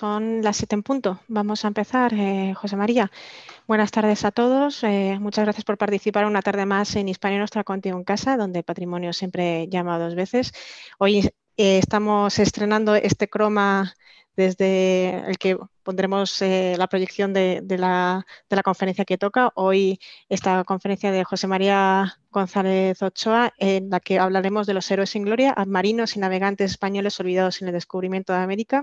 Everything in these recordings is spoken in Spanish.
Son las 7 en punto. Vamos a empezar, eh, José María. Buenas tardes a todos. Eh, muchas gracias por participar una tarde más en Hispania Nuestra Contigo en Casa, donde patrimonio siempre llama dos veces. Hoy eh, estamos estrenando este croma desde el que pondremos la proyección de, la, de, la, conferencia que toca. Hoy esta conferencia de José María González Ochoa, en la que hablaremos de los héroes sin gloria, marinos y navegantes españoles olvidados en el descubrimiento de América.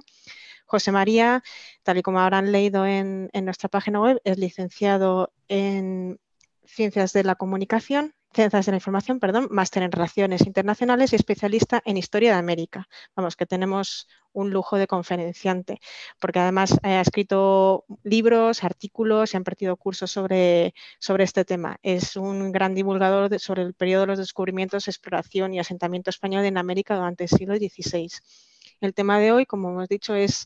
José María, tal y como habrán leído en, nuestra página web, es licenciado en Ciencias de la Comunicación, Ciencias de la Información, perdón, máster en Relaciones Internacionales y especialista en Historia de América. Vamos, que tenemos un lujo de conferenciante, porque además ha escrito libros, artículos, y han impartido cursos sobre, este tema. Es un gran divulgador sobre el periodo de los descubrimientos, exploración y asentamiento español en América durante el siglo XVI. El tema de hoy, como hemos dicho, es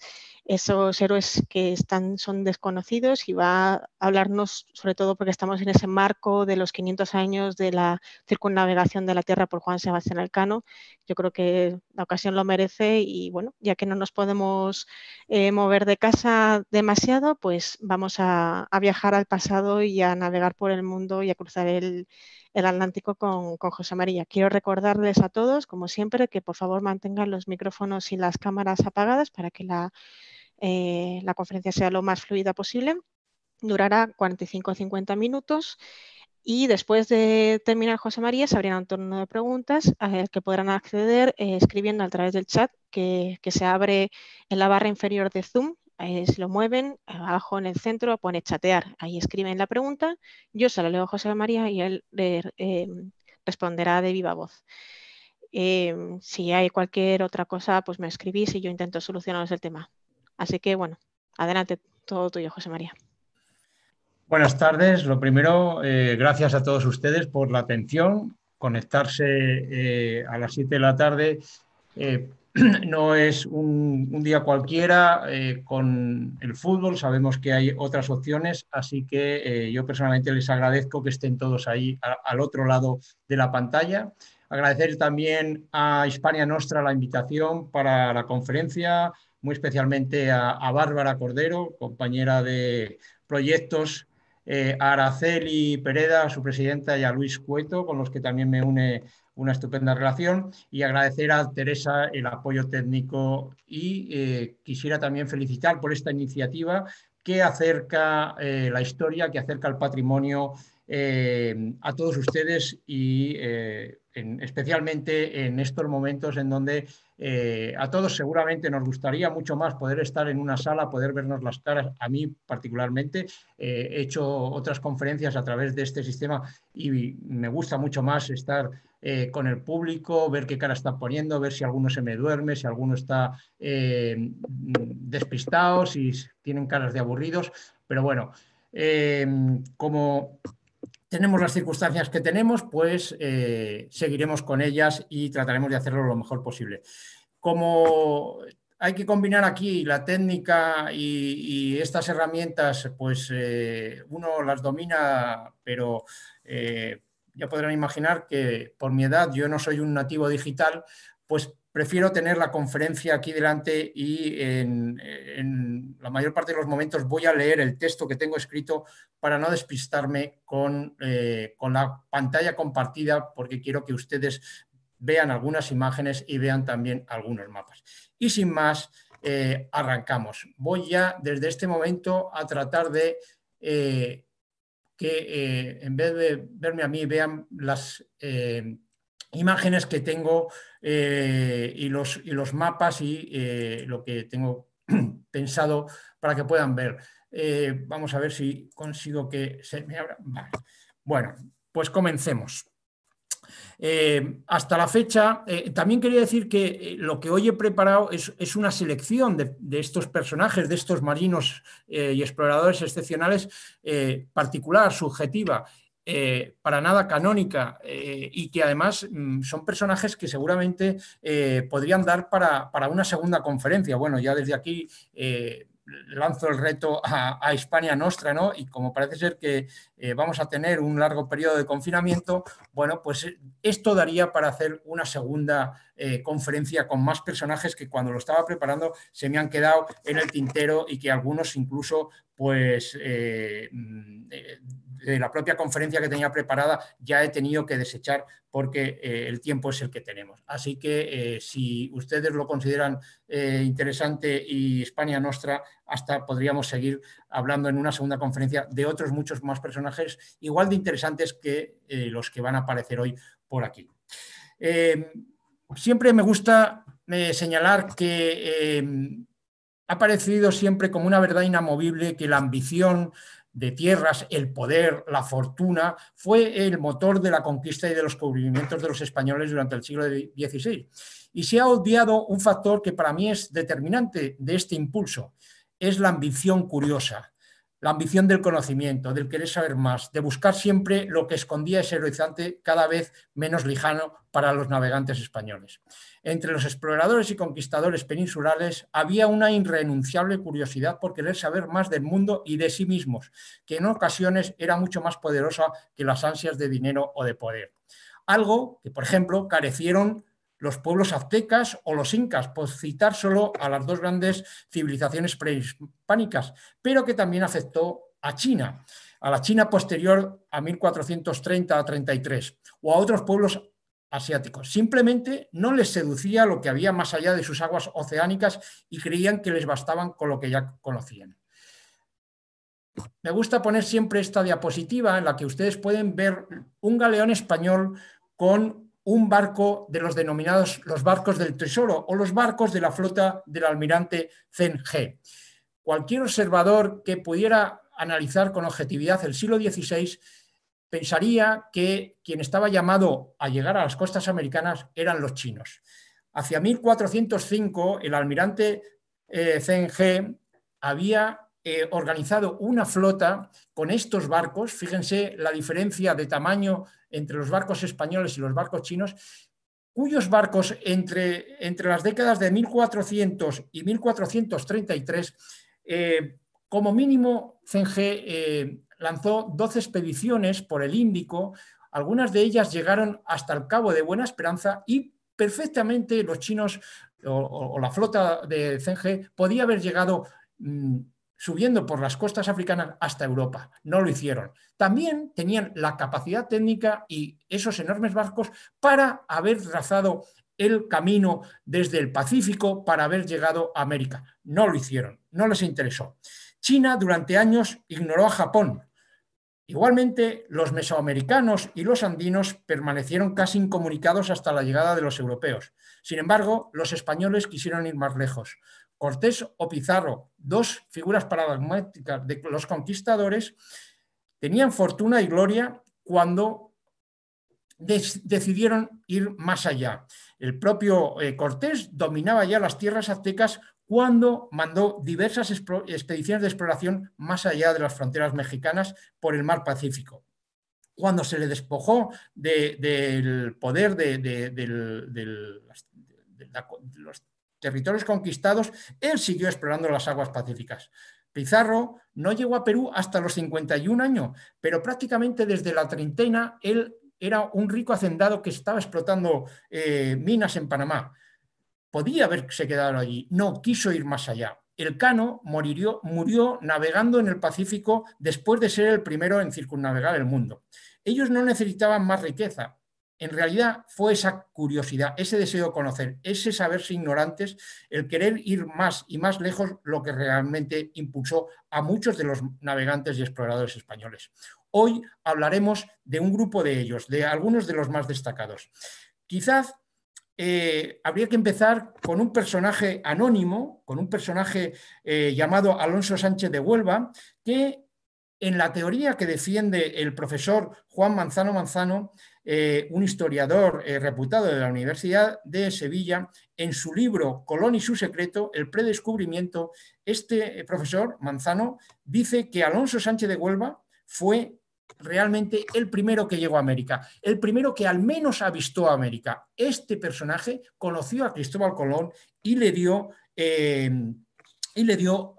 esos héroes que están, son desconocidos y va a hablarnos, sobre todo porque estamos en ese marco de los 500 años de la circunnavegación de la Tierra por Juan Sebastián Elcano. Yo creo que la ocasión lo merece y bueno, ya que no nos podemos eh, mover de casa demasiado, pues vamos a, viajar al pasado y a navegar por el mundo y a cruzar el, Atlántico con, con José María. Quiero recordarles a todos, como siempre, que por favor mantengan los micrófonos y las cámaras apagadas para que la eh, la conferencia sea lo más fluida posible. Durará 45 o 50 minutos y después de terminar José María se abrirá un turno de preguntas al que podrán acceder eh, escribiendo a través del chat que, se abre en la barra inferior de Zoom. Si lo mueven, abajo en el centro pone chatear, ahí escriben la pregunta, yo se la leo a José María y él eh, responderá de viva voz. si hay cualquier otra cosa, pues me escribís y yo intento solucionaros el tema. Así que bueno, adelante, todo tuyo, José María. Buenas tardes. Lo primero, eh, gracias a todos ustedes por la atención. Conectarse eh, a las 7 de la tarde eh, no es un, día cualquiera con el fútbol. Sabemos que hay otras opciones, así que yo personalmente les agradezco que estén todos ahí al otro lado de la pantalla. Agradecer también a Hispania Nostra la invitación para la conferencia, muy especialmente a, Bárbara Cordero, compañera de proyectos, eh, a Araceli Pereda, su presidenta, y a Luis Cueto, con los que también me une una estupenda relación, y agradecer a Teresa el apoyo técnico y eh, quisiera también felicitar por esta iniciativa que acerca eh, la historia, que acerca el patrimonio a todos ustedes y especialmente en estos momentos en donde eh, a todos seguramente nos gustaría mucho más poder estar en una sala, poder vernos las caras. A mí particularmente eh, he hecho otras conferencias a través de este sistema y me gusta mucho más estar eh, con el público, ver qué cara están poniendo, ver si alguno se me duerme, si alguno está despistado, si tienen caras de aburridos. Pero bueno, como tenemos las circunstancias que tenemos, pues eh, seguiremos con ellas y trataremos de hacerlo lo mejor posible. Como hay que combinar aquí la técnica y, estas herramientas, pues eh, uno las domina, pero eh, ya podrán imaginar que por mi edad yo no soy un nativo digital, pues prefiero tener la conferencia aquí delante y en, la mayor parte de los momentos voy a leer el texto que tengo escrito para no despistarme con, eh, la pantalla compartida porque quiero que ustedes vean algunas imágenes y vean también algunos mapas. Y sin más, eh, arrancamos. Voy ya desde este momento a tratar de eh, que en vez de verme a mí vean las imágenes que tengo eh, y, los, los, mapas y eh, lo que tengo pensado para que puedan ver. Eh, vamos a ver si consigo que se me abra. Bueno, pues comencemos. hasta la fecha, también quería decir que lo que hoy he preparado es, una selección de, estos personajes, de estos marinos y exploradores excepcionales, particular, subjetiva, eh, para nada canónica eh, y que además mm, son personajes que seguramente eh, podrían dar para, una segunda conferencia. Bueno, ya desde aquí lanzo el reto a, España Nostra, ¿no? Y como parece ser que vamos a tener un largo periodo de confinamiento, bueno, pues esto daría para hacer una segunda conferencia con más personajes que cuando lo estaba preparando se me han quedado en el tintero y que algunos incluso pues mm, eh, la propia conferencia que tenía preparada ya he tenido que desechar porque eh, el tiempo es el que tenemos. Así que eh, si ustedes lo consideran interesante y España Nostra, hasta podríamos seguir hablando en una segunda conferencia de otros muchos más personajes igual de interesantes que los que van a aparecer hoy por aquí. siempre me gusta señalar que ha parecido siempre como una verdad inamovible que la ambición, de tierras, el poder, la fortuna, fue el motor de la conquista y de los cubrimientos de los españoles durante el siglo XVI. Y se ha odiado un factor que para mí es determinante de este impulso, es la ambición curiosa la ambición del conocimiento, del querer saber más, de buscar siempre lo que escondía ese horizonte cada vez menos lejano para los navegantes españoles. Entre los exploradores y conquistadores peninsulares había una irrenunciable curiosidad por querer saber más del mundo y de sí mismos, que en ocasiones era mucho más poderosa que las ansias de dinero o de poder. Algo que, por ejemplo, carecieron los pueblos aztecas o los incas, por citar solo a las dos grandes civilizaciones prehispánicas, pero que también afectó a China, a la China posterior a 1430 a 33, o a otros pueblos asiáticos. Simplemente no les seducía lo que había más allá de sus aguas oceánicas y creían que les bastaban con lo que ya conocían. Me gusta poner siempre esta diapositiva en la que ustedes pueden ver un galeón español con un barco de los denominados los barcos del tesoro o los barcos de la flota del almirante Zheng He. Cualquier observador que pudiera analizar con objetividad el siglo XVI pensaría que quien estaba llamado a llegar a las costas americanas eran los chinos. Hacia 1405, el almirante eh, había organizado una flota con estos barcos, fíjense la diferencia de tamaño entre los barcos españoles y los barcos chinos, cuyos barcos entre, entre las décadas de 1400 y 1433, eh, como mínimo, CNG eh, lanzó 12 expediciones por el Índico, algunas de ellas llegaron hasta el Cabo de Buena Esperanza y perfectamente los chinos o, la flota de CNG podía haber llegado mm, subiendo por las costas africanas hasta Europa. No lo hicieron. También tenían la capacidad técnica y esos enormes barcos para haber trazado el camino desde el Pacífico para haber llegado a América. No lo hicieron, no les interesó. China durante años ignoró a Japón. Igualmente, los mesoamericanos y los andinos permanecieron casi incomunicados hasta la llegada de los europeos. Sin embargo, los españoles quisieron ir más lejos. Cortés o Pizarro, dos figuras paradigmáticas de los conquistadores, tenían fortuna y gloria cuando decidieron ir más allá. El propio eh, Cortés dominaba ya las tierras aztecas cuando mandó diversas expediciones de exploración más allá de las fronteras mexicanas por el mar Pacífico. Cuando se le despojó del poder de los territorios conquistados, él siguió explorando las aguas pacíficas. Pizarro no llegó a Perú hasta los 51 años, pero prácticamente desde la treintena él era un rico hacendado que estaba explotando eh, minas en Panamá. Podía haberse quedado allí, no quiso ir más allá. El Cano murió navegando en el Pacífico después de ser el primero en circunnavegar el mundo. Ellos no necesitaban más riqueza, en realidad fue esa curiosidad, ese deseo de conocer, ese saberse ignorantes, el querer ir más y más lejos lo que realmente impulsó a muchos de los navegantes y exploradores españoles. Hoy hablaremos de un grupo de ellos, de algunos de los más destacados. Quizás eh, habría que empezar con un personaje anónimo, con un personaje eh, llamado Alonso Sánchez de Huelva, que en la teoría que defiende el profesor Juan Manzano Manzano, eh, un historiador eh, reputado de la Universidad de Sevilla, en su libro Colón y su secreto, el predescubrimiento, este eh, profesor Manzano dice que Alonso Sánchez de Huelva fue realmente el primero que llegó a América, el primero que al menos avistó a América. Este personaje conoció a Cristóbal Colón y le dio... Em, y le dio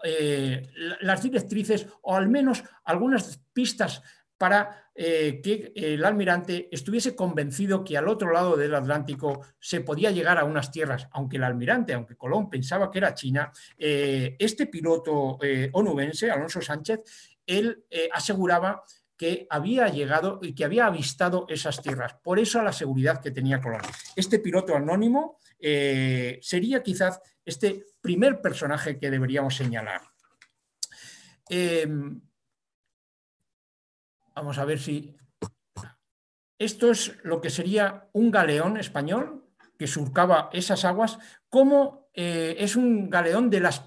las directrices o al menos algunas pistas para eh, que eh, el almirante estuviese convencido que al otro lado del Atlántico se podía llegar a unas tierras, aunque el almirante, aunque Colón pensaba que era China, eh, este piloto onubense, Alonso Sánchez, él aseguraba que había llegado y que había avistado esas tierras. Por eso la seguridad que tenía Colón. Este piloto anónimo sería quizás este primer personaje que deberíamos señalar. Vamos a ver si... Esto es lo que sería un galeón español que surcaba esas aguas, como eh, es un galeón de las,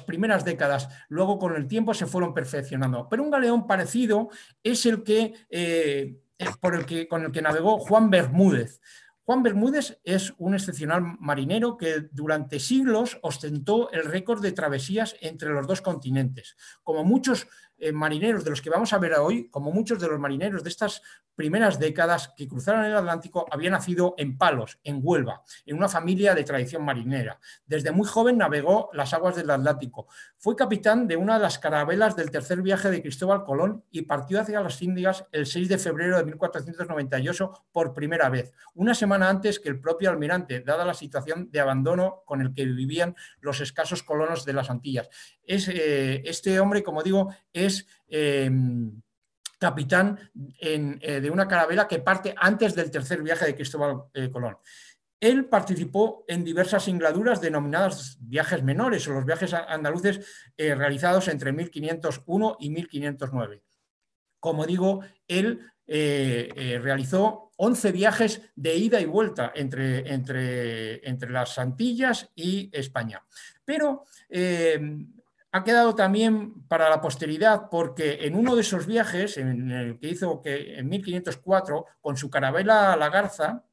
primeras décadas. Luego con el tiempo se fueron perfeccionando. Pero un galeón parecido es el que... Eh, por el que, con el que navegó Juan Bermúdez. Juan Bermúdez es un excepcional marinero que durante siglos ostentó el récord de travesías entre los dos continentes. Como muchos eh, marineros de los que vamos a ver hoy, como muchos de los marineros de estas primeras décadas que cruzaron el Atlántico, había nacido en Palos, en Huelva, en una familia de tradición marinera. Desde muy joven navegó las aguas del Atlántico. Fue capitán de una de las carabelas del tercer viaje de Cristóbal Colón y partió hacia las Indias el 6 de febrero de 1498 por primera vez, una semana antes que el propio almirante, dada la situación de abandono con el que vivían los escasos colonos de las Antillas. Es, eh, este hombre, como digo, es es em, capitán eh, de una carabela que parte antes del tercer viaje de Cristóbal eh, Colón. Él participó en diversas singladuras denominadas viajes menores o los viajes andaluces eh, realizados entre 1501 y 1509. Como digo, él realizó 11 viajes de ida y vuelta entre, entre, entre las Antillas y España. Pero em, ha quedado también para la posteridad porque en uno de esos viajes, en el que hizo que en 1504, con su carabela a la garza,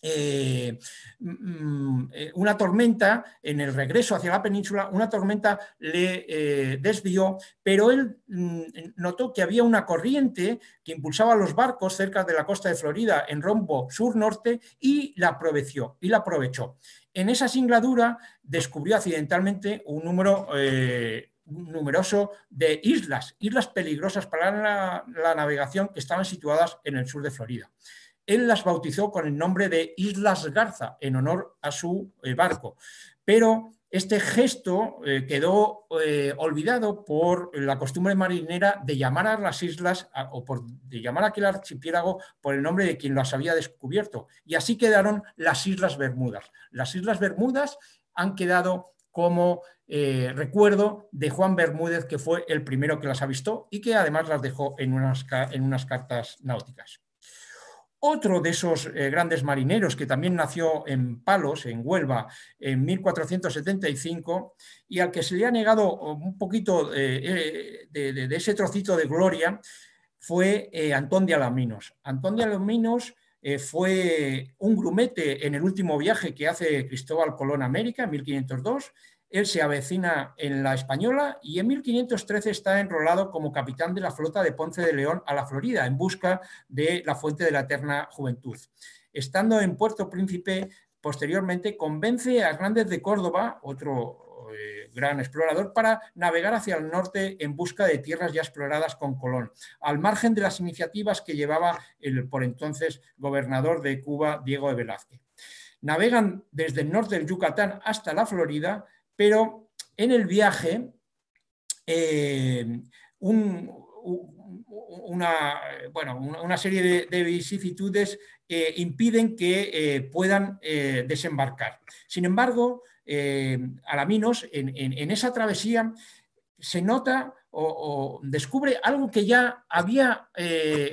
eh, mm, mm, eh, una tormenta en el regreso hacia la península, una tormenta le eh, desvió, pero él mm, notó que había una corriente que impulsaba los barcos cerca de la costa de Florida en rombo sur-norte y la Y la aprovechó. En esa singladura descubrió accidentalmente un número eh, numeroso de islas, islas peligrosas para la, la navegación que estaban situadas en el sur de Florida. Él las bautizó con el nombre de Islas Garza, en honor a su eh, barco. Pero este gesto eh, quedó eh, olvidado por la costumbre marinera de llamar a las islas o por, de llamar a aquel archipiélago por el nombre de quien las había descubierto. Y así quedaron las Islas Bermudas. Las Islas Bermudas han quedado como eh, recuerdo de Juan Bermúdez, que fue el primero que las avistó y que además las dejó en unas cartas náuticas. Otro de esos eh, grandes marineros que también nació en Palos, en Huelva, en 1475, y al que se le ha negado eh, un poquito eh, de, ese trocito de gloria, fue Antón de Alaminos. Antón de Alaminos fue un grumete en el último viaje que hace Cristóbal Colón a América, en 1502, él se avecina en la Española y en 1513 está enrolado como capitán de la flota de Ponce de León a la Florida en busca de la fuente de la eterna juventud. Estando en Puerto Príncipe, posteriormente convence a Grandes de Córdoba, otro eh, gran explorador, para navegar hacia el norte en busca de tierras ya exploradas con Colón, al margen de las iniciativas que llevaba el por entonces gobernador de Cuba, Diego de Velázquez navegan desde el norte del Yucatán hasta la Florida pero en el viaje, eh, una, bueno, una serie de, vicisitudes eh, impiden que eh, puedan desembarcar. Sin embargo, Alaminos en, en, esa travesía se nota o, descubre algo que ya había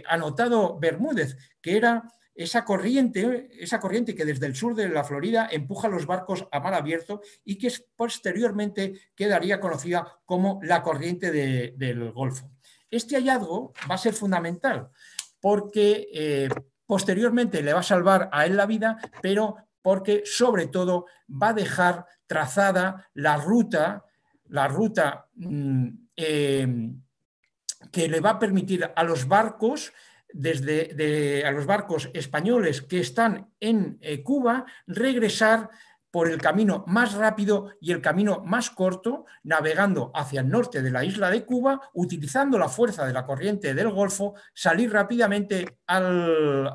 anotado Bermúdez, que era esa corriente, esa corriente que desde el sur de la Florida empuja los barcos a mar abierto y que posteriormente quedaría conocida como la corriente del Golfo. Este hallazgo va a ser fundamental porque eh, posteriormente le va a salvar a él la vida, pero porque sobre todo va a dejar trazada la ruta, la ruta mm, eh, que le va a permitir a los barcos desde los barcos españoles que están en eh, Cuba regresar por el camino más rápido y el camino más corto, navegando hacia el norte de la isla de Cuba, utilizando la fuerza de la corriente del Golfo, salir rápidamente al,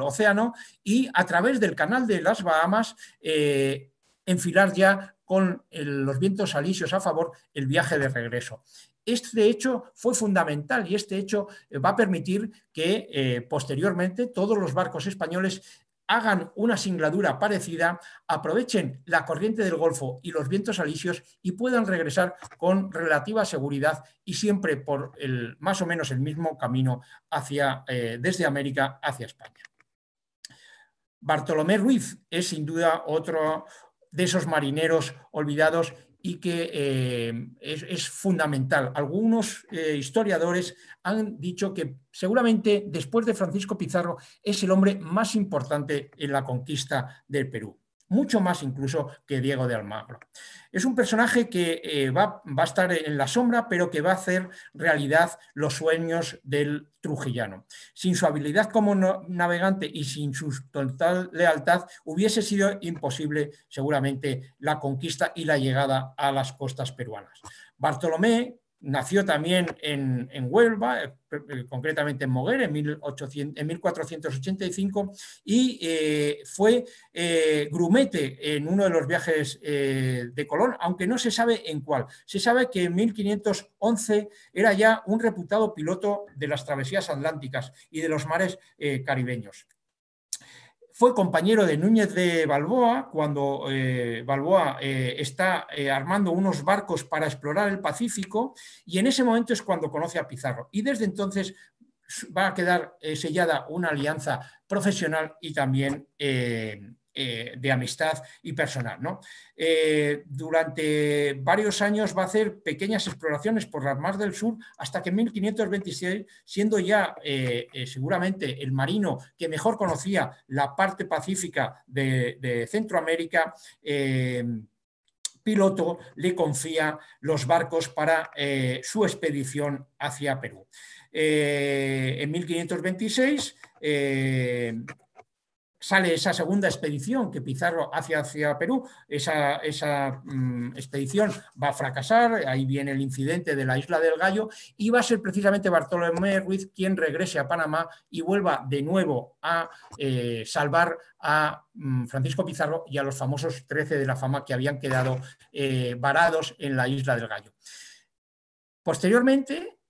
océano y a través del canal de las Bahamas eh, enfilar ya con eh, los vientos alisios a favor el viaje de regreso. Este hecho fue fundamental y este hecho eh, va a permitir que eh, posteriormente todos los barcos españoles hagan una singladura parecida, aprovechen la corriente del Golfo y los vientos alisios y puedan regresar con relativa seguridad y siempre por el, más o menos el mismo camino hacia, eh, desde América hacia España. Bartolomé Ruiz es sin duda otro de esos marineros olvidados y que eh, es, fundamental. Algunos eh, historiadores han dicho que seguramente después de Francisco Pizarro es el hombre más importante en la conquista del Perú mucho más incluso que Diego de Almagro. Es un personaje que eh, va, a estar en la sombra, pero que va a hacer realidad los sueños del trujillano. Sin su habilidad como navegante y sin su total lealtad, hubiese sido imposible seguramente la conquista y la llegada a las costas peruanas. Bartolomé, Nació también en, Huelva, eh, eh, concretamente en Moguer, en, 1485, y eh, fue grumete en uno de los viajes de Colón, aunque no se sabe en cuál. Se sabe que en 1511 era ya un reputado piloto de las travesías atlánticas y de los mares caribeños fue compañero de Núñez de Balboa cuando eh, Balboa eh, está eh, armando unos barcos para explorar el Pacífico y en ese momento es cuando conoce a Pizarro. Y desde entonces va a quedar sellada una alianza profesional y también eh, de amistad y personal. Eh, durante varios años va a hacer pequeñas exploraciones por las mar del sur hasta que en 1526, siendo ya eh, seguramente el marino que mejor conocía la parte pacífica de, Centroamérica, piloto le confía los barcos para su expedición hacia Perú. en 1526, sale esa segunda expedición que Pizarro hace hacia Perú. Esa, mm, expedición va a fracasar, ahí viene el incidente de la isla del Gallo y va a ser precisamente Bartolomé Ruiz quien regrese a Panamá y vuelva de nuevo a eh, salvar a mm, Francisco Pizarro y a los famosos trece de la fama que habían quedado eh, varados en la isla del Gallo. Posteriormente,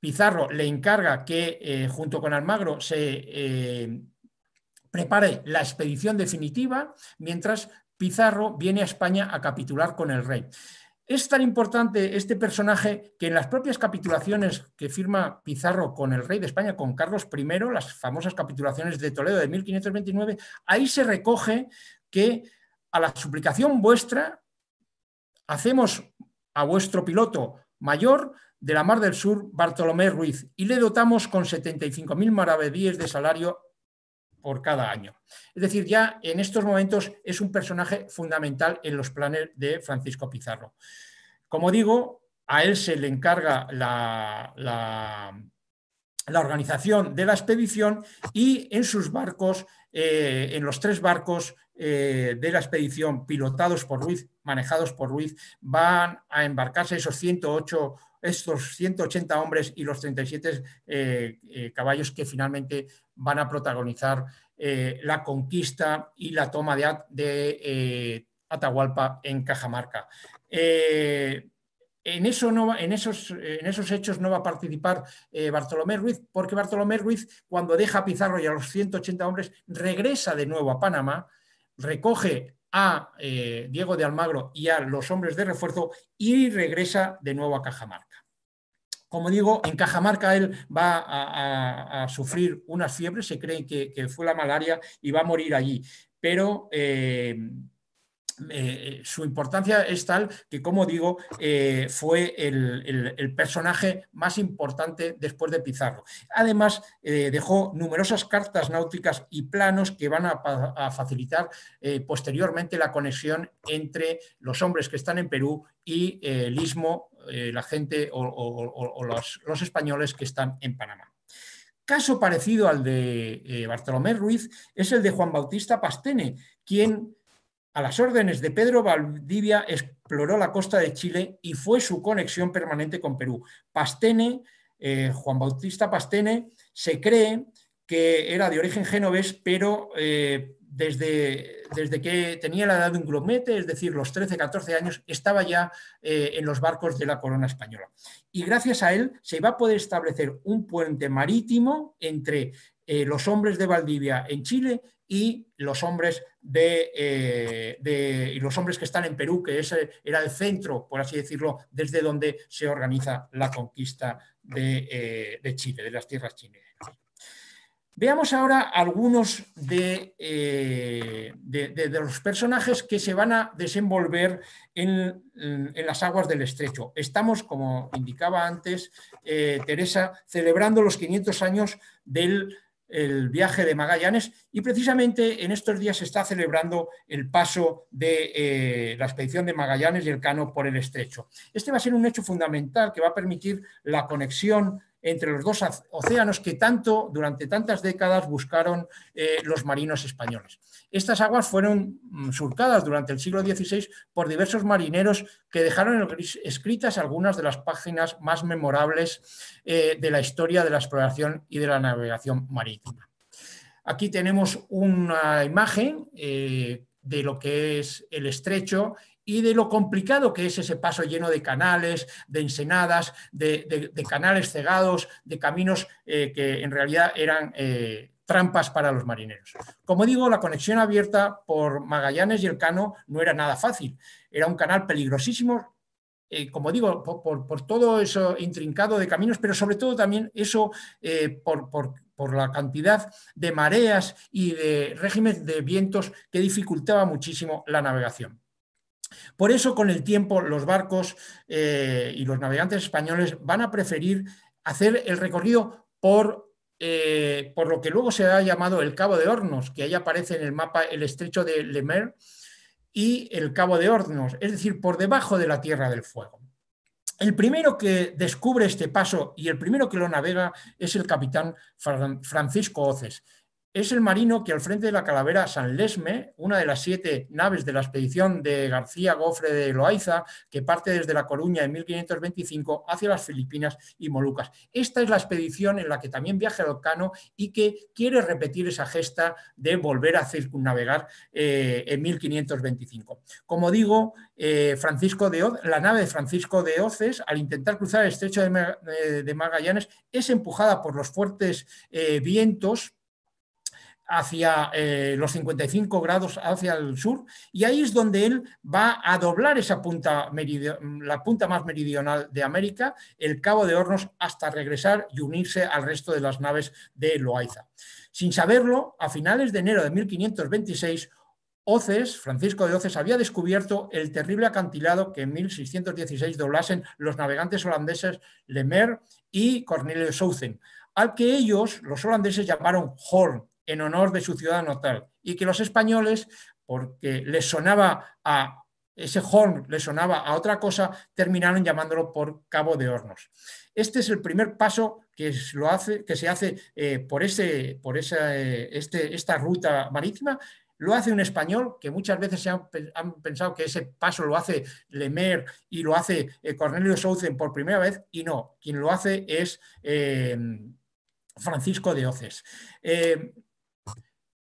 Pizarro le encarga que, eh, junto con Almagro, se prepare la expedición definitiva mientras Pizarro viene a España a capitular con el rey. Es tan importante este personaje que en las propias capitulaciones que firma Pizarro con el rey de España, con Carlos I, las famosas capitulaciones de Toledo de 1529, ahí se recoge que a la suplicación vuestra hacemos a vuestro piloto mayor de la Mar del Sur, Bartolomé Ruiz, y le dotamos con 75.000 maravedíes de salario por cada año. Es decir, ya en estos momentos es un personaje fundamental en los planes de Francisco Pizarro. Como digo, a él se le encarga la, organización de la expedición y en sus barcos, eh, en los tres barcos eh, de la expedición pilotados por Ruiz, manejados por Ruiz, van a embarcarse esos 108 estos 180 hombres y los 37 eh, eh, caballos que finalmente van a protagonizar eh, la conquista y la toma de, Atahualpa en Cajamarca. En, esos, hechos no va a participar Bartolomé Ruiz, porque Bartolomé Ruiz, cuando deja Pizarro y a los 180 hombres, regresa de nuevo a Panamá, recoge a eh, Diego de Almagro y a los hombres de refuerzo y regresa de nuevo a Cajamarca. Como digo, en Cajamarca él va a, sufrir unas fiebres, se cree que, fue la malaria y va a morir allí, pero eh, eh, eh, su importancia es tal que, como digo, eh, fue el, personaje más importante después de Pizarro. Además, dejó numerosas cartas náuticas y planos que van a, facilitar posteriormente la conexión entre los hombres que están en Perú y el istmo, la gente o, los, españoles que están en Panamá caso parecido al de Bartolomé Ruiz es el de Juan Bautista Pastene, quien a las órdenes de Pedro Valdivia exploró la costa de Chile y fue su conexión permanente con Perú. Pastene, eh, Juan Bautista Pastene, se cree que era de origen genovés, pero eh, desde, desde, que tenía la edad de un glomete, es decir, los 13-14 años, estaba ya eh, en los barcos de la corona española. Y gracias a él se iba a poder establecer un puente marítimo entre los hombres de Valdivia en Chile y los hombres de, eh, los hombres que están en Perú, que ese era el centro, por así decirlo, desde donde se organiza la conquista de, eh, Chile, de las tierras chilenas. Veamos ahora algunos eh, de, de, los personajes que se van a desenvolver en, las aguas del estrecho. Estamos, como indicaba antes Teresa, celebrando los 500 años del el viaje de Magallanes y precisamente en estos días se está celebrando el paso de eh, la expedición de Magallanes y el Cano por el estrecho. Este va a ser un hecho fundamental que va a permitir la conexión entre los dos océanos que tanto durante tantas décadas buscaron eh, los marinos españoles. Estas aguas fueron mm, surcadas durante el siglo XVI por diversos marineros que dejaron escritas algunas de las páginas más memorables eh, de la historia de la exploración y de la navegación marítima. Aquí tenemos una imagen eh, de lo que es el estrecho y de lo complicado que es ese paso lleno de canales, de ensenadas, de, canales cegados, de caminos eh, que en realidad eran eh, trampas para los marineros. Como digo, la conexión abierta por Magallanes y Elcano no era nada fácil, era un canal peligrosísimo. Eh, como digo, por, todo eso intrincado de caminos, pero sobre todo también eso por, la cantidad de mareas y de régimen de vientos que dificultaba muchísimo la navegación. Por eso con el tiempo los barcos eh, y los navegantes españoles van a preferir hacer el recorrido eh, por lo que luego se ha llamado el Cabo de Hornos, que ahí aparece en el mapa el estrecho de Lemer y el Cabo de Hornos, es decir, por debajo de la Tierra del Fuego. El primero que descubre este paso y el primero que lo navega es el capitán Francisco Oces, es el marino que al frente de la calavera San Lesme, una de las siete naves de la expedición de García Gofre de Loaiza, que parte desde La Coruña en 1525 hacia las Filipinas y Molucas. Esta es la expedición en la que también viaja el Cano y que quiere repetir esa gesta de volver a circunnavegar eh, en 1525. Como digo, eh, Francisco de la nave de Francisco de Oces, al intentar cruzar el estrecho de, eh, Magallanes, es empujada por los fuertes vientos hacia eh, los 55 grados hacia el sur y ahí es donde él va a doblar esa punta la punta más meridional de América, el Cabo de Hornos, hasta regresar y unirse al resto de las naves de Loaiza. Sin saberlo, a finales de enero de 1526, Francisco de Oces, había descubierto el terrible acantilado que en 1616 doblasen los navegantes holandeses Lemaire y Cornelio Souzen, al que ellos, los holandeses, llamaron Horn, en honor de su ciudad natal y que los españoles, porque les sonaba a ese horn, le sonaba a otra cosa, terminaron llamándolo por Cabo de Hornos. Este es el primer paso que, lo hace, que se hace eh, por, ese, por eh, este, esta ruta marítima. Lo hace un español, que muchas veces se han, pensado que ese paso lo hace Lemaire y lo hace eh, Cornelio Souzen por primera vez, y no, quien lo hace es Francisco de Oces.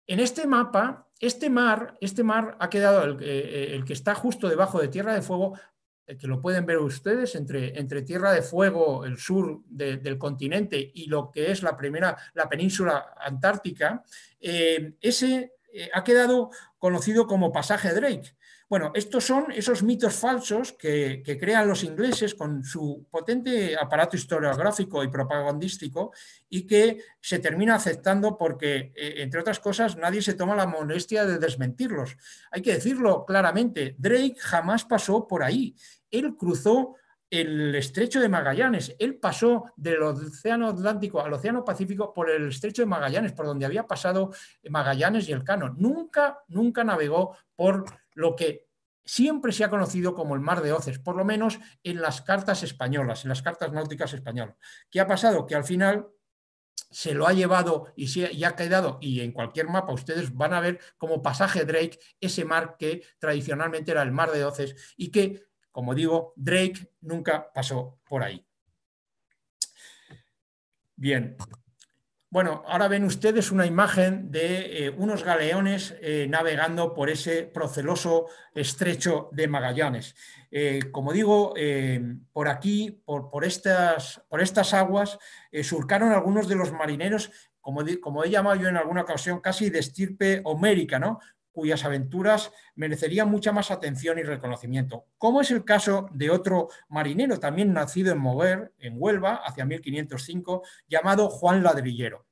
En este mapa, este mar, este mar ha quedado, el, eh, eh, que está justo debajo de Tierra de Fuego, eh, que lo pueden ver ustedes, entre, entre Tierra de Fuego, el sur del continente, y lo que es la primera, la península antártica, ese ha quedado conocido como pasaje Drake. Bueno, estos son esos mitos falsos que, crean los ingleses con su potente aparato historiográfico y propagandístico y que se termina aceptando porque, eh, entre otras cosas, nadie se toma la molestia de desmentirlos. Hay que decirlo claramente, Drake jamás pasó por ahí. Él cruzó el estrecho de Magallanes. Él pasó del Océano Atlántico al Océano Pacífico por el estrecho de Magallanes, por donde había pasado Magallanes y el Cano. Nunca, nunca navegó por lo que siempre se ha conocido como el mar de Oces, por lo menos en las cartas españolas, en las cartas náuticas españolas. ¿Qué ha pasado? Que al final se lo ha llevado y se ha quedado, y en cualquier mapa ustedes van a ver como pasaje Drake ese mar que tradicionalmente era el mar de Oces y que como digo, Drake nunca pasó por ahí. Bien. Bueno, ahora ven ustedes una imagen de eh, unos galeones eh, navegando por ese proceloso estrecho de Magallanes. Eh, como digo, por aquí, por, por, estas, por estas, aguas, surcaron algunos de los marineros como, como, he llamado yo en alguna ocasión, casi de estirpe homérica, ¿no? cuyas aventuras merecerían mucha más atención y reconocimiento, como es el caso de otro marinero también nacido en Moguer, en Huelva, hacia 1505, llamado Juan Ladrillero.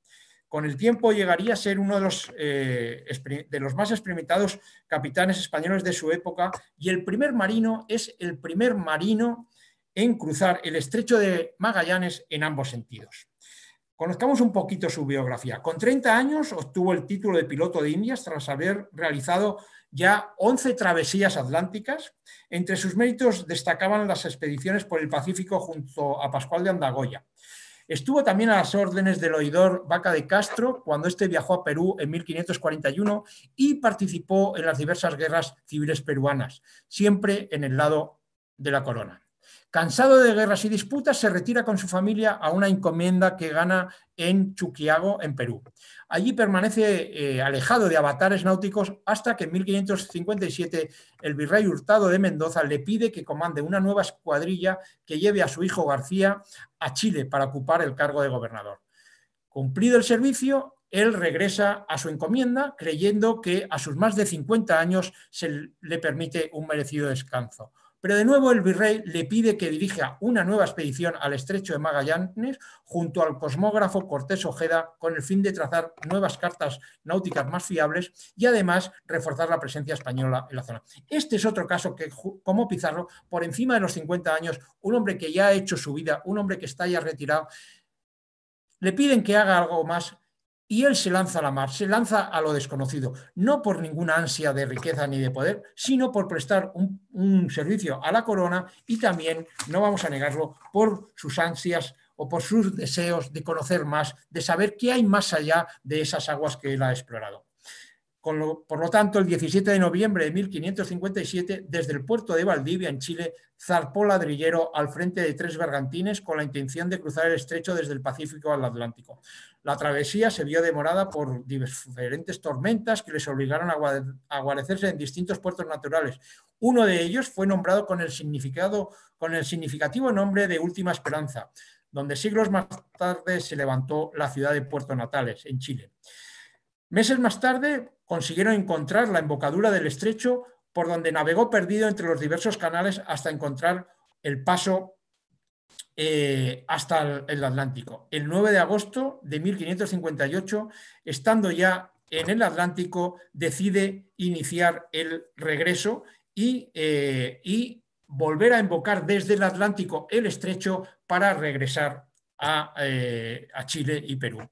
Con el tiempo llegaría a ser uno de los, eh, de los más experimentados capitanes españoles de su época y el primer marino es el primer marino en cruzar el estrecho de Magallanes en ambos sentidos. Conozcamos un poquito su biografía. Con 30 años obtuvo el título de piloto de Indias tras haber realizado ya 11 travesías atlánticas. Entre sus méritos destacaban las expediciones por el Pacífico junto a Pascual de Andagoya. Estuvo también a las órdenes del oidor Vaca de Castro cuando este viajó a Perú en 1541 y participó en las diversas guerras civiles peruanas, siempre en el lado de la corona. Cansado de guerras y disputas, se retira con su familia a una encomienda que gana en Chuquiago, en Perú. Allí permanece eh, alejado de avatares náuticos hasta que en 1557 el virrey Hurtado de Mendoza le pide que comande una nueva escuadrilla que lleve a su hijo García a Chile para ocupar el cargo de gobernador. Cumplido el servicio, él regresa a su encomienda creyendo que a sus más de 50 años se le permite un merecido descanso. Pero de nuevo el virrey le pide que dirija una nueva expedición al estrecho de Magallanes junto al cosmógrafo Cortés Ojeda con el fin de trazar nuevas cartas náuticas más fiables y además reforzar la presencia española en la zona. Este es otro caso que, como Pizarro, por encima de los 50 años, un hombre que ya ha hecho su vida, un hombre que está ya retirado, le piden que haga algo más y él se lanza a la mar, se lanza a lo desconocido, no por ninguna ansia de riqueza ni de poder, sino por prestar un, servicio a la corona y también, no vamos a negarlo, por sus ansias o por sus deseos de conocer más, de saber qué hay más allá de esas aguas que él ha explorado. por lo tanto, el 17 de noviembre de 1557, desde el puerto de Valdivia, en Chile, zarpó ladrillero al frente de tres bergantines con la intención de cruzar el estrecho desde el Pacífico al Atlántico. La travesía se vio demorada por diferentes tormentas que les obligaron a guarecerse en distintos puertos naturales. Uno de ellos fue nombrado con el, significado, con el significativo nombre de Última Esperanza, donde siglos más tarde se levantó la ciudad de Puerto Natales, en Chile. Meses más tarde consiguieron encontrar la embocadura del estrecho por donde navegó perdido entre los diversos canales hasta encontrar el paso eh, hasta el, Atlántico. El 9 de agosto de 1558, estando ya en el Atlántico, decide iniciar el regreso y, eh, y, volver a embocar desde el Atlántico el estrecho para regresar a, eh, a Chile y Perú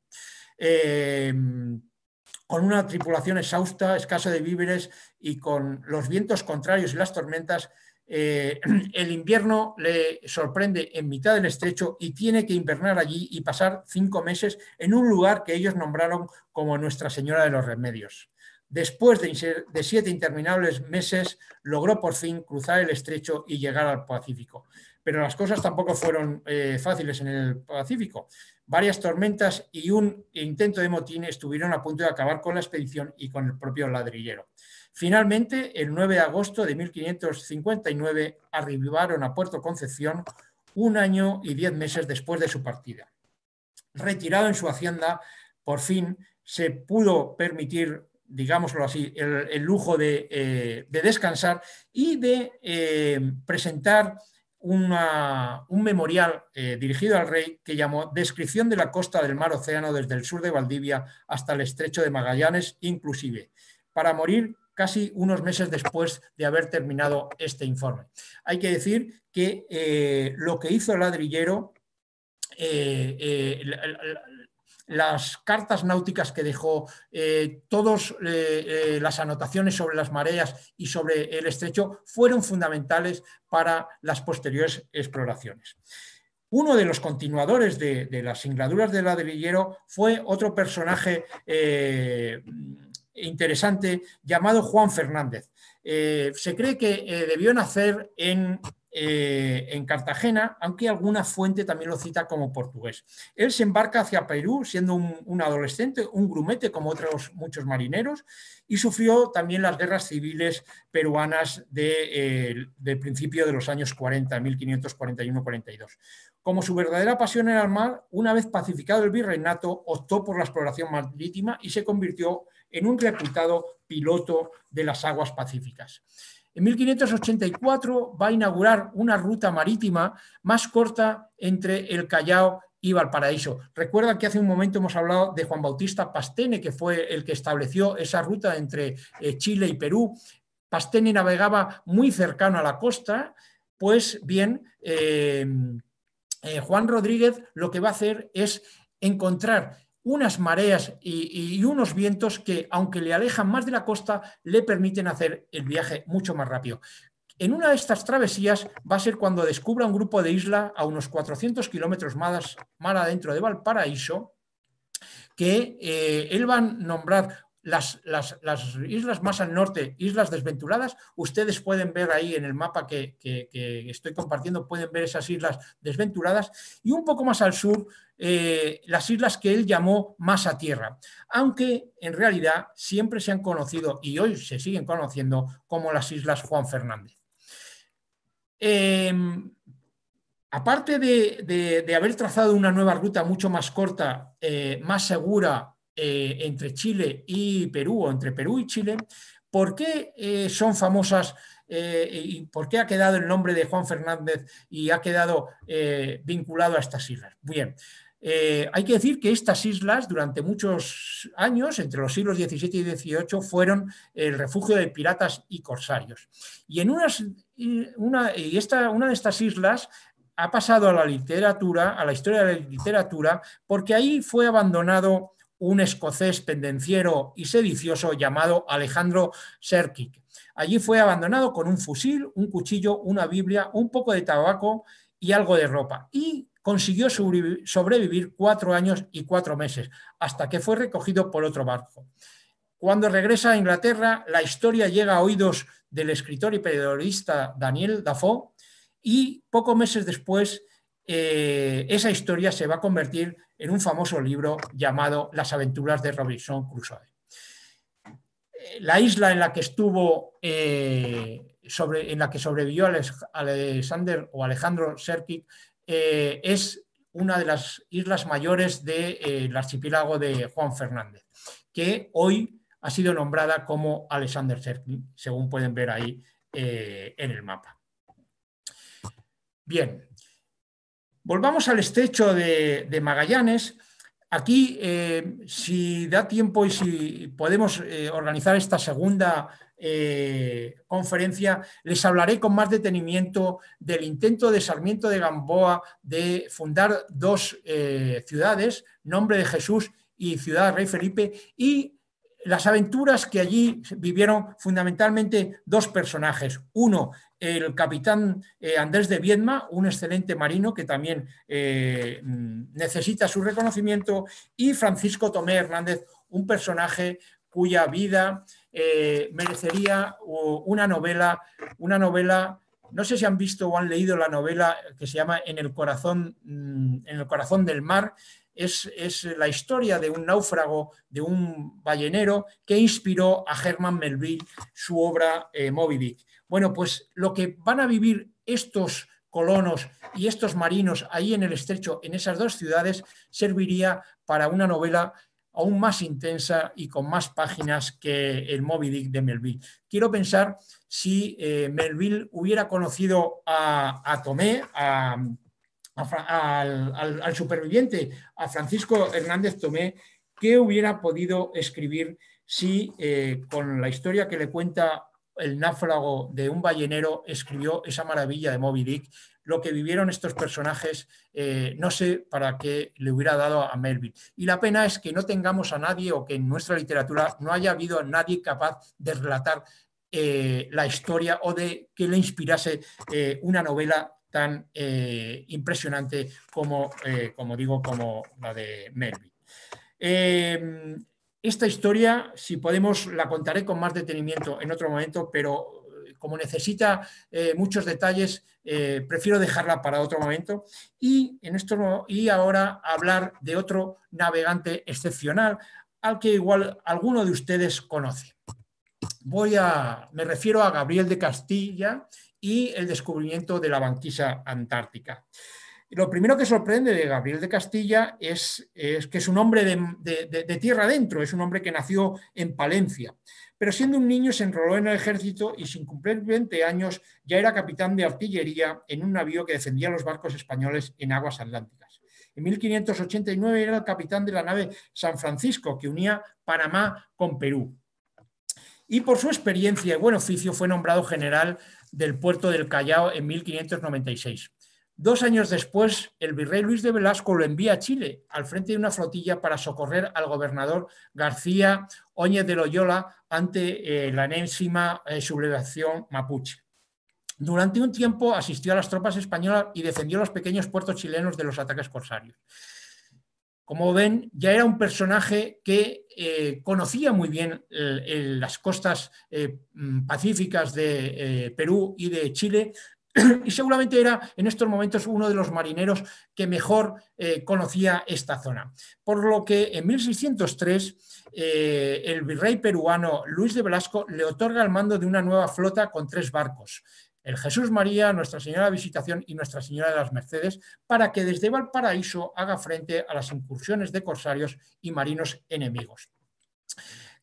con una tripulación exhausta, escasa de víveres y con los vientos contrarios y las tormentas, eh, el invierno le sorprende en mitad del estrecho y tiene que invernar allí y pasar cinco meses en un lugar que ellos nombraron como Nuestra Señora de los Remedios. Después de siete interminables meses, logró por fin cruzar el estrecho y llegar al Pacífico pero las cosas tampoco fueron eh, fáciles en el Pacífico. Varias tormentas y un intento de motín estuvieron a punto de acabar con la expedición y con el propio ladrillero. Finalmente, el 9 de agosto de 1559 arribaron a Puerto Concepción un año y diez meses después de su partida. Retirado en su hacienda, por fin se pudo permitir digámoslo así, el, lujo eh, de, descansar y de eh, presentar un memorial eh, dirigido al rey que llamó Descripción de la costa del mar Océano desde el sur de Valdivia hasta el estrecho de Magallanes inclusive, para morir casi unos meses después de haber terminado este informe. Hay que decir que eh, lo que hizo el ladrillero eh, las cartas náuticas que dejó, eh, todas eh, eh, las anotaciones sobre las mareas y sobre el estrecho fueron fundamentales para las posteriores exploraciones. Uno de los continuadores de, de las singladuras de ladrillero fue otro personaje interesante llamado Juan Fernández. se cree que debió nacer en eh, en Cartagena, aunque alguna fuente también lo cita como portugués. Él se embarca hacia Perú siendo un, adolescente, un grumete como otros muchos marineros, y sufrió también las guerras civiles peruanas del eh, principio de los años 40, 1541-42. Como su verdadera pasión era el mar, una vez pacificado el virreinato, optó por la exploración marítima y se convirtió en un reputado piloto de las aguas pacíficas. En 1584 va a inaugurar una ruta marítima más corta entre el Callao y Valparaíso. Recuerda que hace un momento hemos hablado de Juan Bautista Pastene, que fue el que estableció esa ruta entre eh, Chile y Perú. Pastene navegaba muy cercano a la costa, pues bien, eh, eh, Juan Rodríguez lo que va a hacer es encontrar unas mareas y, unos vientos que, aunque le alejan más de la costa, le permiten hacer el viaje mucho más rápido. En una de estas travesías va a ser cuando descubra un grupo de isla a unos 400 kilómetros más, adentro de Valparaíso, que eh, él va a nombrar las, islas más al norte, islas desventuradas, ustedes pueden ver ahí en el mapa que, estoy compartiendo, pueden ver esas islas desventuradas, y un poco más al sur, eh, las islas que él llamó masa tierra, aunque en realidad siempre se han conocido y hoy se siguen conociendo como las islas Juan Fernández. Em, aparte de, haber trazado una nueva ruta mucho más corta, eh, más segura eh, entre Chile y Perú, o entre Perú y Chile, ¿por qué eh, son famosas eh, y por qué ha quedado el nombre de Juan Fernández y ha quedado vinculado a estas islas? Bien. hay que decir que estas islas durante muchos años, entre los siglos XVII y XVIII, fueron el refugio de piratas y corsarios. Y en una de estas islas ha pasado a la literatura, a la historia de la literatura, porque ahí fue abandonado un escocés pendenciero y sedicioso llamado Alejandro Serkic. Allí fue abandonado con un fusil, un cuchillo, una Biblia, un poco de tabaco y algo de ropa. Y consiguió sobrevivir cuatro años y cuatro meses, hasta que fue recogido por otro barco. Cuando regresa a Inglaterra, la historia llega a oídos del escritor y periodista Daniel Dafoe y pocos meses después eh, esa historia se va a convertir en un famoso libro llamado Las aventuras de Robinson Crusoe. Eh, la isla en la que estuvo, eh, sobre, en la que sobrevivió Alexander o Alejandro Serki eh, es una de las islas mayores del archipiélago de Juan Fernández, que hoy ha sido nombrada como Alexander Serkic, según pueden ver ahí en el mapa. Bien, Volvamos al estrecho de, Magallanes. Aquí, eh, si da tiempo y si podemos eh, organizar esta segunda eh, conferencia, les hablaré con más detenimiento del intento de Sarmiento de Gamboa de fundar dos ciudades, Nombre de Jesús y Ciudad Rey Felipe, y las aventuras que allí vivieron fundamentalmente dos personajes. Uno, el capitán eh, Andrés de Viedma, un excelente marino que también eh, necesita su reconocimiento, y Francisco Tomé Hernández, un personaje cuya vida eh, merecería una novela, una novela, no sé si han visto o han leído la novela que se llama En el corazón, mm, en el corazón del mar, es, la historia de un náufrago, de un ballenero que inspiró a Germán Melville su obra eh, Moby Dick. Bueno, pues lo que van a vivir estos colonos y estos marinos ahí en el estrecho, en esas dos ciudades, serviría para una novela aún más intensa y con más páginas que el Moby Dick de Melville. Quiero pensar si eh, Melville hubiera conocido a, a Tomé, a, al, superviviente, a Francisco Hernández Tomé, qué hubiera podido escribir si eh, con la historia que le cuenta el náufrago de un ballenero escribió esa maravilla de Moby Dick, lo que vivieron estos personajes, eh, no sé para qué le hubiera dado a Melville. Y la pena es que no tengamos a nadie o que en nuestra literatura no haya habido nadie capaz de relatar eh, la historia o de que le inspirase una novela tan eh, impresionante como, eh, como digo, como la de Melvin. Em, esta historia, si podemos, la contaré con más detenimiento en otro momento, pero eh, como necesita muchos detalles, prefiero dejarla para otro momento. Y, en esto, y ahora hablar de otro navegante excepcional al que igual alguno de ustedes conoce. Voy a, me refiero a Gabriel de Castilla y el descubrimiento de la banquisa antártica. Lo primero que sorprende de Gabriel de Castilla es, que es un hombre de, tierra adentro, es un hombre que nació en Palencia, pero siendo un niño se enroló en el ejército y sin cumplir 20 años ya era capitán de artillería en un navío que defendía los barcos españoles en aguas atlánticas. En 1589 era capitán de la nave San Francisco, que unía Panamá con Perú. Y por su experiencia y buen oficio fue nombrado general del puerto del Callao en 1596. Dos años después, el virrey Luis de Velasco lo envía a Chile al frente de una flotilla para socorrer al gobernador García Óñez de Loyola ante eh, la enésima eh, sublevación mapuche. Durante un tiempo asistió a las tropas españolas y defendió los pequeños puertos chilenos de los ataques corsarios. Como ven, ya era un personaje que eh, conocía muy bien eh, las costas eh, mm, pacíficas de Perú y de Chile y seguramente era en estos momentos uno de los marineros que mejor conocía esta zona. Por lo que en 1603 el virrey peruano Luis de Velasco le otorga el mando de una nueva flota con tres barcos, el Jesús María, Nuestra Señora de Visitación y Nuestra Señora de las Mercedes, para que desde Valparaíso haga frente a las incursiones de corsarios y marinos enemigos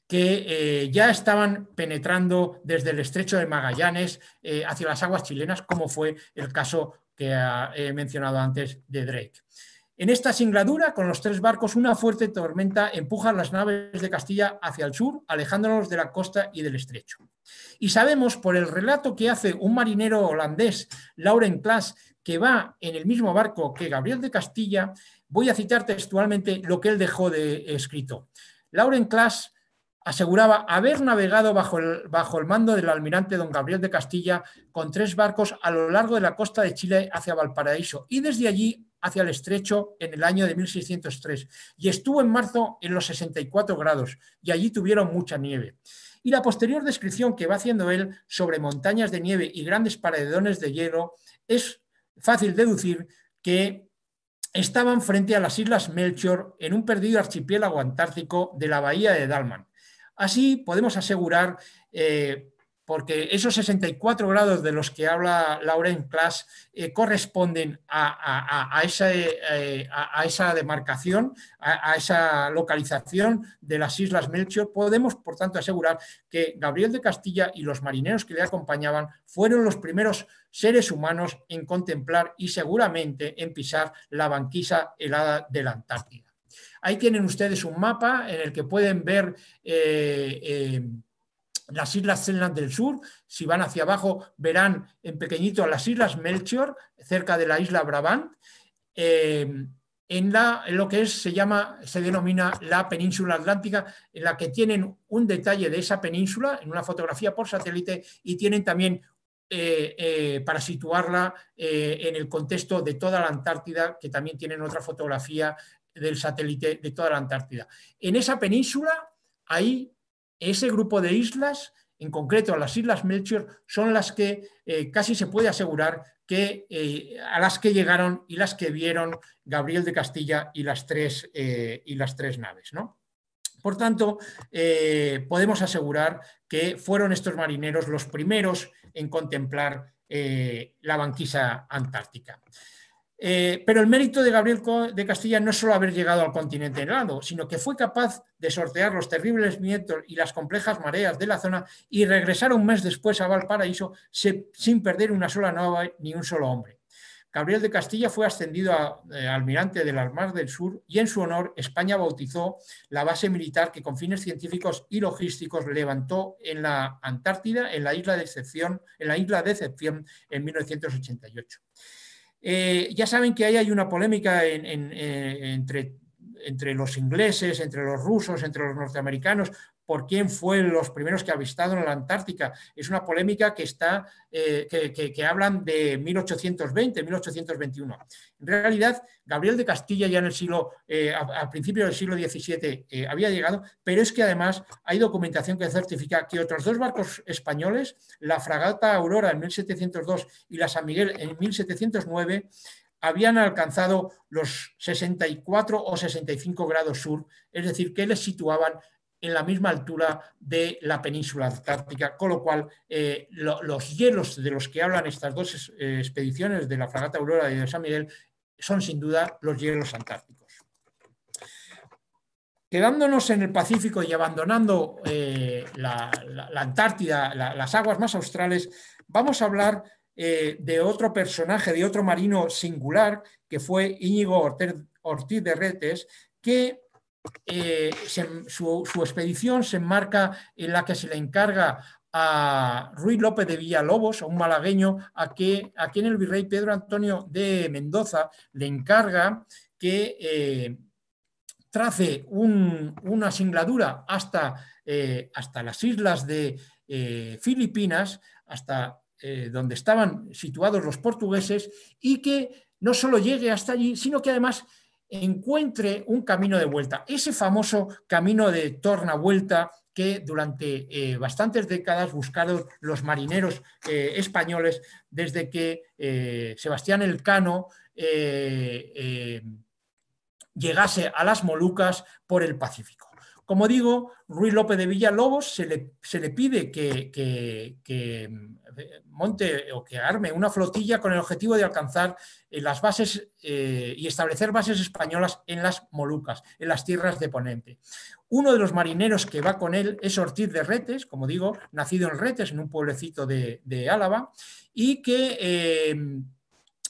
que eh, ya estaban penetrando desde el estrecho de Magallanes eh, hacia las aguas chilenas, como fue el caso que he mencionado antes de Drake. En esta singladura, con los tres barcos, una fuerte tormenta empuja las naves de Castilla hacia el sur, alejándonos de la costa y del estrecho. Y sabemos por el relato que hace un marinero holandés, Lauren Klaas, que va en el mismo barco que Gabriel de Castilla, voy a citar textualmente lo que él dejó de escrito. Lauren Klaas aseguraba haber navegado bajo el, mando del almirante don Gabriel de Castilla con tres barcos a lo largo de la costa de Chile hacia Valparaíso y desde allí hacia el estrecho en el año de 1603 y estuvo en marzo en los 64 grados y allí tuvieron mucha nieve. Y la posterior descripción que va haciendo él sobre montañas de nieve y grandes paredones de hielo es fácil deducir que estaban frente a las Islas Melchor en un perdido archipiélago antártico de la bahía de Dalman. Así podemos asegurar eh, porque esos 64 grados de los que habla Laura en clase eh, corresponden eh, a, esa, demarcación, a, esa localización de las Islas Melchior, podemos, por tanto, asegurar que Gabriel de Castilla y los marineros que le acompañaban fueron los primeros seres humanos en contemplar y seguramente en pisar la banquisa helada de la Antártida. Ahí tienen ustedes un mapa en el que pueden ver... Eh, las islas Zenland del Sur, si van hacia abajo verán en pequeñito las islas Melchior, cerca de la isla Brabant, eh, en, la, lo que es, se llama, se denomina la península atlántica, en la que tienen un detalle de esa península en una fotografía por satélite y tienen también eh, eh, para situarla en el contexto de toda la Antártida, que también tienen otra fotografía del satélite de toda la Antártida. En esa península, hay... Ese grupo de islas, en concreto las Islas Melchior, son las que eh, casi se puede asegurar que eh, a las que llegaron y las que vieron Gabriel de Castilla y las tres, eh, y las tres naves. ¿no? Por tanto, podemos asegurar que fueron estos marineros los primeros en contemplar la banquisa antártica. Eh, pero el mérito de Gabriel de Castilla no es solo haber llegado al continente helado, sino que fue capaz de sortear los terribles vientos y las complejas mareas de la zona y regresar un mes después a Valparaíso sin perder una sola nave ni un solo hombre. Gabriel de Castilla fue ascendido a eh, almirante de las Mar del Sur y en su honor España bautizó la base militar que con fines científicos y logísticos levantó en la Antártida, en la isla de Excepción, en la isla de Excepción en 1988. Eh, ya saben que ahí hay una polémica eh, entre los ingleses, entre los rusos, entre los norteamericanos, por quién fue los primeros que avistaron la Antártica. Es una polémica que, está, eh, que, hablan de 1820, 1821. En realidad, Gabriel de Castilla ya en el siglo, al eh, a, principios del siglo XVII eh, había llegado, pero es que además hay documentación que certifica que otros dos barcos españoles, la fragata Aurora en 1702 y la San Miguel en 1709, habían alcanzado los 64 o 65 grados sur, es decir, que les situaban en la misma altura de la península antártica, con lo cual eh, los hielos de los que hablan estas dos eh, expediciones de la fragata Aurora y de San Miguel son sin duda los hielos antárticos. Quedándonos en el Pacífico y abandonando eh, la, Antártida, las aguas más australes, vamos a hablar de otro personaje, de otro marino singular, que fue Íñigo Ortiz de Retes, que eh, su, expedición se enmarca en la que se le encarga a Ruiz López de Villalobos, un malagueño, a, que, quien el virrey Pedro Antonio de Mendoza le encarga que eh, trace una singladura hasta, eh, hasta, las islas de Filipinas, hasta donde estaban situados los portugueses, y que no solo llegue hasta allí, sino que además encuentre un camino de vuelta, ese famoso camino de torna vuelta que durante eh, bastantes décadas buscaron los marineros eh, españoles desde que Sebastián eh, Sebastián Elcano llegase a las Molucas por el Pacífico. Como digo, Ruiz López de Villalobos se le, se le pide que, eh, monte o que arme una flotilla con el objetivo de alcanzar eh, las bases eh, y establecer bases españolas en las Molucas, en las tierras de Ponente. Uno de los marineros que va con él es Ortiz de Retes, como digo, nacido en Retes, en un pueblecito de, de Álava, y que...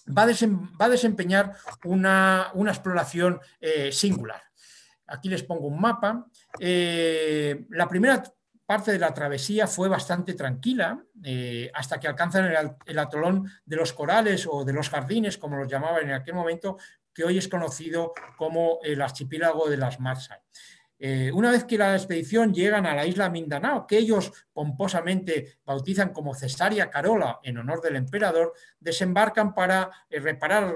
va a, desempeñar una, exploración singular. Aquí les pongo un mapa. Eh, la primera parte de la travesía fue bastante tranquila, eh, hasta que alcanzan el, atolón de los corales o de los jardines, como los llamaban en aquel momento, que hoy es conocido como el archipiélago de las Marshall. Eh, una vez que la expedición llegan a la isla Mindanao, que ellos pomposamente bautizan como Cesaria Carola en honor del emperador, desembarcan para reparar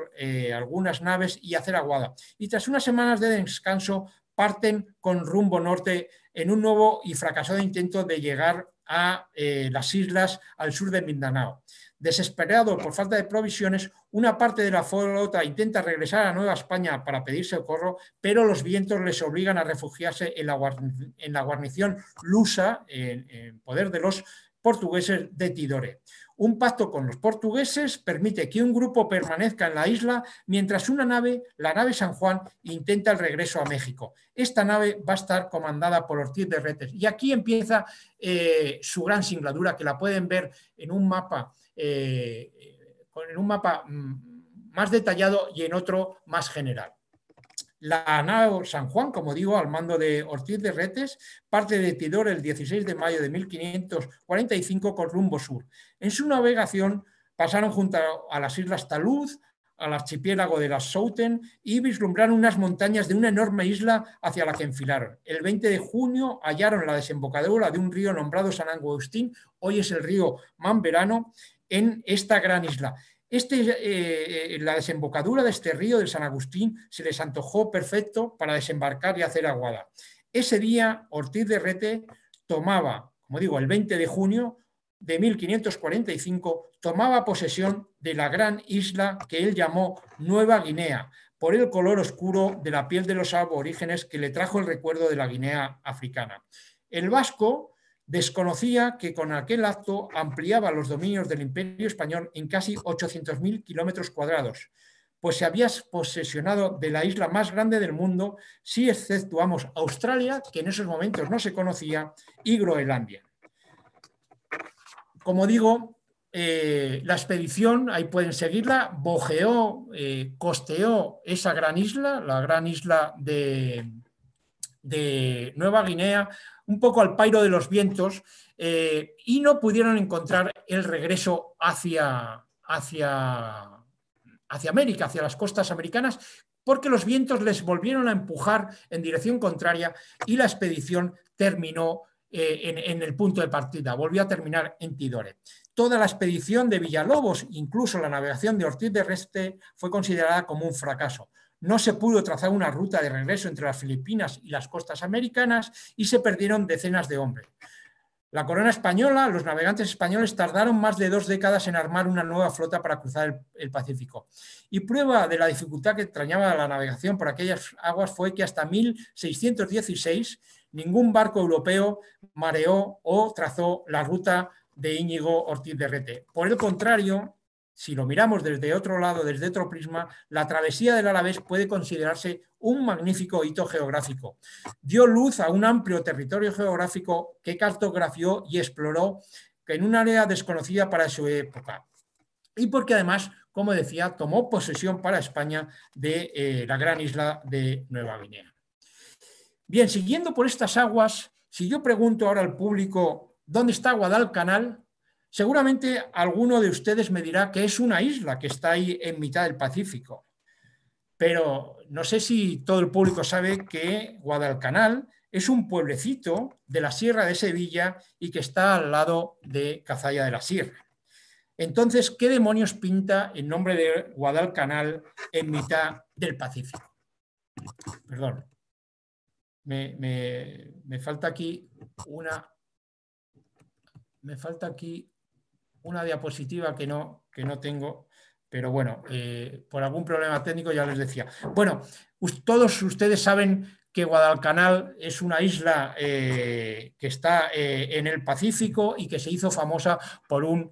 algunas naves y hacer aguada. Y tras unas semanas de descanso parten con rumbo norte en un nuevo y fracasado intento de llegar a eh, las islas al sur de Mindanao. Desesperado por falta de provisiones, una parte de la flota intenta regresar a Nueva España para pedir socorro, pero los vientos les obligan a refugiarse en la, guarnición, lusa, en poder de los portugueses de Tidore. Un pacto con los portugueses permite que un grupo permanezca en la isla mientras una nave, la nave San Juan, intenta el regreso a México. Esta nave va a estar comandada por Ortiz de Retes. Y aquí empieza eh, su gran singladura, que la pueden ver en un mapa, eh, en un mapa mm, más detallado y en otro más general la nao San Juan, como digo, al mando de Ortiz de Retes, parte de Tidor el 16 de mayo de 1545 con rumbo sur. En su navegación pasaron junto a las islas Taluz, al archipiélago de las Souten y vislumbraron unas montañas de una enorme isla hacia la que enfilaron. El 20 de junio hallaron la desembocadura de un río nombrado San Agustín, hoy es el río Manverano, en esta gran isla. Este, eh, eh, la desembocadura de este río del San Agustín se les antojó perfecto para desembarcar y hacer aguada. Ese día Ortiz de Rete tomaba, como digo, el 20 de junio de 1545, tomaba posesión de la gran isla que él llamó Nueva Guinea, por el color oscuro de la piel de los aborígenes que le trajo el recuerdo de la Guinea africana. El vasco desconocía que con aquel acto ampliaba los dominios del Imperio Español en casi 800.000 kilómetros cuadrados, pues se había posesionado de la isla más grande del mundo, si exceptuamos Australia, que en esos momentos no se conocía, y Groenlandia. Como digo, eh, la expedición, ahí pueden seguirla, bojeó, eh, costeó esa gran isla, la gran isla de Nueva Guinea, un poco al pairo de los vientos eh, y no pudieron encontrar el regreso hacia, América, hacia las costas americanas, porque los vientos les volvieron a empujar en dirección contraria y la expedición terminó eh, en, en, el punto de partida, volvió a terminar en Tidore. Toda la expedición de Villalobos, incluso la navegación de Ortiz de Reste, fue considerada como un fracaso no se pudo trazar una ruta de regreso entre las Filipinas y las costas americanas y se perdieron decenas de hombres. La corona española, los navegantes españoles tardaron más de dos décadas en armar una nueva flota para cruzar el, Pacífico. Y prueba de la dificultad que extrañaba la navegación por aquellas aguas fue que hasta 1616 ningún barco europeo mareó o trazó la ruta de Íñigo Ortiz de Rete. Por el contrario, si lo miramos desde otro lado, desde otro prisma, la travesía del Alavés puede considerarse un magnífico hito geográfico. Dio luz a un amplio territorio geográfico que cartografió y exploró en un área desconocida para su época. Y porque además, como decía, tomó posesión para España de eh, la gran isla de Nueva Guinea. Bien, siguiendo por estas aguas, si yo pregunto ahora al público dónde está Guadalcanal, Seguramente alguno de ustedes me dirá que es una isla que está ahí en mitad del Pacífico, pero no sé si todo el público sabe que Guadalcanal es un pueblecito de la Sierra de Sevilla y que está al lado de Cazalla de la Sierra. Entonces, ¿qué demonios pinta el nombre de Guadalcanal en mitad del Pacífico? Perdón. Me, me falta aquí una. Me falta aquí una diapositiva que no, que no tengo, pero bueno, eh, por algún problema técnico ya les decía. Bueno, todos ustedes saben que Guadalcanal es una isla eh, que está eh, en el Pacífico y que se hizo famosa por, un,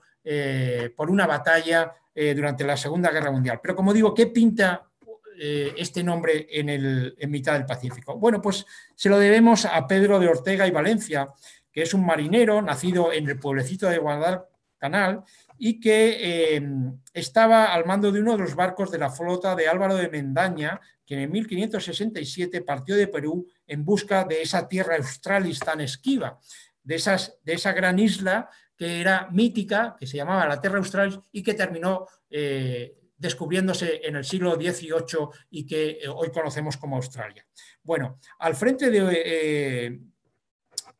por una batalla durante la Segunda Guerra Mundial. Pero como digo, ¿qué pinta este nombre en, en mitad del Pacífico? Bueno, pues se lo debemos a Pedro de Ortega y Valencia, que es un marinero nacido en el pueblecito de Guadalcanal canal y que eh, estaba al mando de uno de los barcos de la flota de Álvaro de Mendaña, que en 1567 partió de Perú en busca de esa tierra australis tan esquiva, de, de esa gran isla que era mítica, que se llamaba la Tierra Australis y que terminó eh, descubriéndose en el siglo XVIII y que eh, hoy conocemos como Australia. Bueno, al frente de,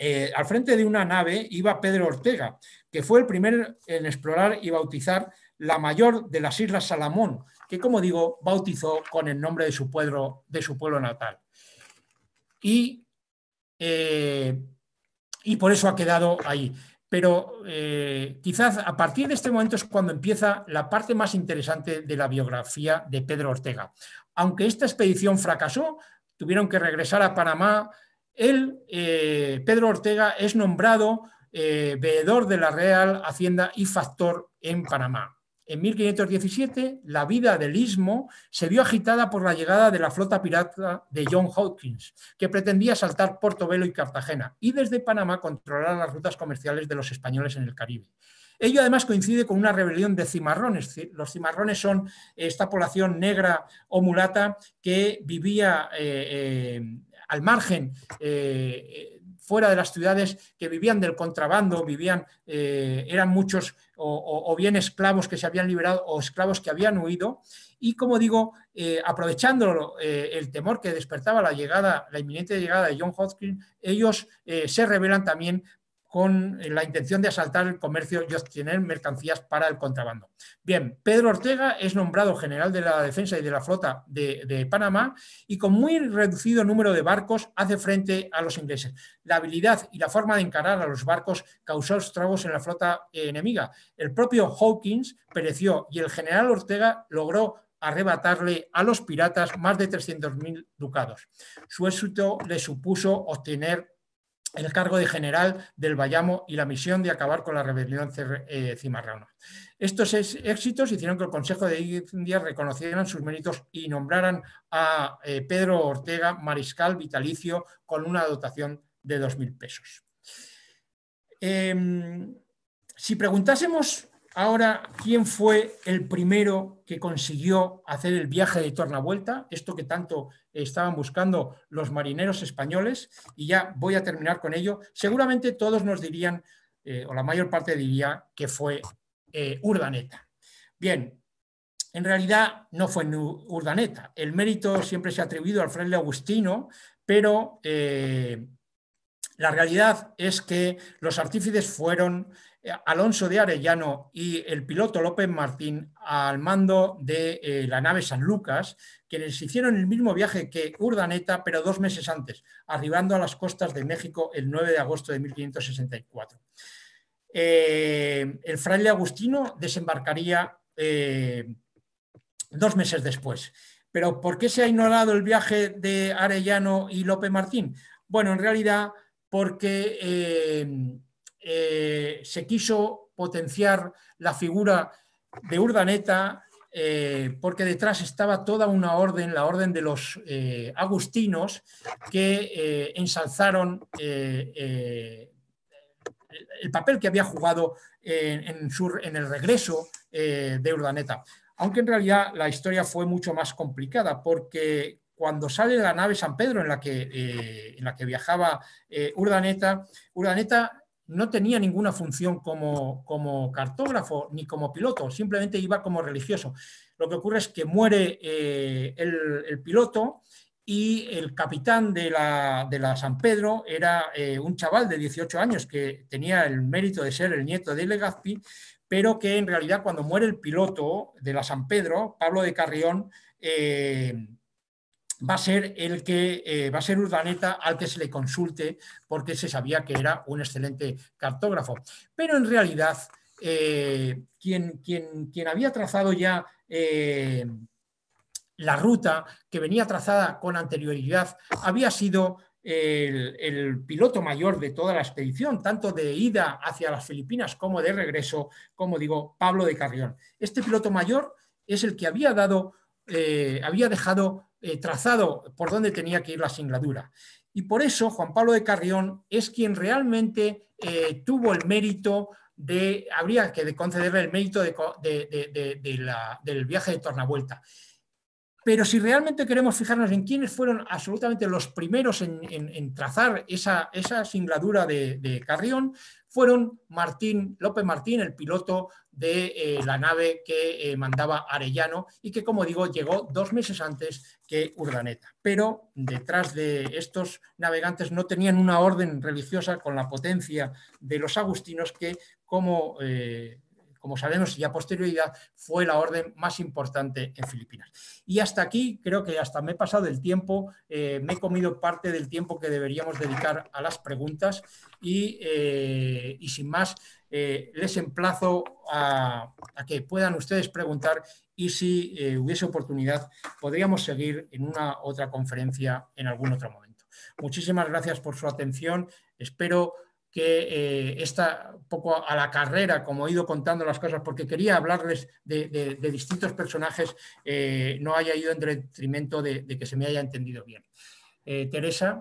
eh, al frente de una nave iba Pedro Ortega, que fue el primero en explorar y bautizar la mayor de las Islas Salamón, que como digo, bautizó con el nombre de su pueblo, de su pueblo natal. Y, eh, y por eso ha quedado ahí. Pero eh, quizás a partir de este momento es cuando empieza la parte más interesante de la biografía de Pedro Ortega. Aunque esta expedición fracasó, tuvieron que regresar a Panamá él, eh, Pedro Ortega, es nombrado eh, veedor de la Real Hacienda y Factor en Panamá. En 1517, la vida del istmo se vio agitada por la llegada de la flota pirata de John Hawkins, que pretendía saltar Portobelo y Cartagena, y desde Panamá controlar las rutas comerciales de los españoles en el Caribe. Ello además coincide con una rebelión de cimarrones. Los cimarrones son esta población negra o mulata que vivía eh, al margen, eh, fuera de las ciudades, que vivían del contrabando, vivían, eh, eran muchos o, bien esclavos que se habían liberado o esclavos que habían huido. Y como digo, eh, aprovechando el temor que despertaba la llegada, la inminente llegada de John Hodgkin, ellos se revelan también con eh, la intención de asaltar el comercio y obtener mercancías para el contrabando. Bien, Pedro Ortega es nombrado general de la defensa y de la flota de, Panamá y con muy reducido número de barcos hace frente a los ingleses. La habilidad y la forma de encarar a los barcos causó estragos en la flota eh, enemiga. El propio Hawkins pereció y el general Ortega logró arrebatarle a los piratas más de 300.000 ducados. Su éxito le supuso obtener el cargo de general del Bayamo y la misión de acabar con la rebelión eh, Cimarrona. Estos éxitos hicieron que el Consejo de Indias reconocieran sus méritos y nombraran a eh, Pedro Ortega mariscal vitalicio con una dotación de 2.000 pesos. Em, si preguntásemos Ahora, ¿quién fue el primero que consiguió hacer el viaje de vuelta? Esto que tanto estaban buscando los marineros españoles, y ya voy a terminar con ello. Seguramente todos nos dirían, eh, o la mayor parte diría, que fue eh, Urdaneta. Bien, en realidad no fue Urdaneta. El mérito siempre se ha atribuido al fraile Agustino, pero eh, la realidad es que los artífices fueron eh, Alonso de Arellano y el piloto López Martín al mando de eh, la nave San Lucas, quienes hicieron el mismo viaje que Urdaneta, pero dos meses antes, arribando a las costas de México el 9 de agosto de 1564. Eh, el fraile Agustino desembarcaría dos meses después. Pero ¿por qué se ha ignorado el viaje de Arellano y López Martín? Bueno, en realidad porque eh, se quiso potenciar la figura de Urdaneta eh, porque detrás estaba toda una orden, la orden de los eh, agustinos, que ensalzaron el papel que había jugado en, el regreso de Urdaneta. Aunque en realidad la historia fue mucho más complicada porque cuando sale la nave San Pedro en la que, viajaba Urdaneta, Urdaneta no tenía ninguna función como, como, cartógrafo ni como piloto, simplemente iba como religioso. Lo que ocurre es que muere eh, el, piloto y el capitán de la, San Pedro era eh, un chaval de 18 años que tenía el mérito de ser el nieto de Legazpi, pero que en realidad cuando muere el piloto de la San Pedro, Pablo de Carrión, eh, va a ser el que eh, va a ser Urdaneta al que se le consulte porque se sabía que era un excelente cartógrafo. Pero en realidad, eh, quien, quien, quien, había trazado ya eh, la ruta que venía trazada con anterioridad había sido el, el, piloto mayor de toda la expedición, tanto de ida hacia las Filipinas como de regreso, como digo, Pablo de Carrión. Este piloto mayor es el que había dado, había dejado eh, trazado por dónde tenía que ir la singladura. Y por eso Juan Pablo de Carrión es quien realmente eh, tuvo el mérito de, habría que concederle el mérito del viaje de tornavuelta. Pero si realmente queremos fijarnos en quiénes fueron absolutamente los primeros en, trazar esa, esa singladura de, de, Carrión, fueron Martín López Martín, el piloto de eh, la nave que eh, mandaba Arellano y que, como digo, llegó dos meses antes que Urdaneta. Pero detrás de estos navegantes no tenían una orden religiosa con la potencia de los agustinos que, como, eh, como sabemos ya posterioridad, fue la orden más importante en Filipinas. Y hasta aquí, creo que hasta me he pasado el tiempo, me he comido parte del tiempo que deberíamos dedicar a las preguntas y, y sin más, eh, les emplazo a, que puedan ustedes preguntar y si eh, hubiese oportunidad podríamos seguir en una otra conferencia en algún otro momento. Muchísimas gracias por su atención. Espero que eh, esta, un poco a la carrera, como he ido contando las cosas, porque quería hablarles de, distintos personajes, no haya ido en detrimento de, que se me haya entendido bien. Teresa.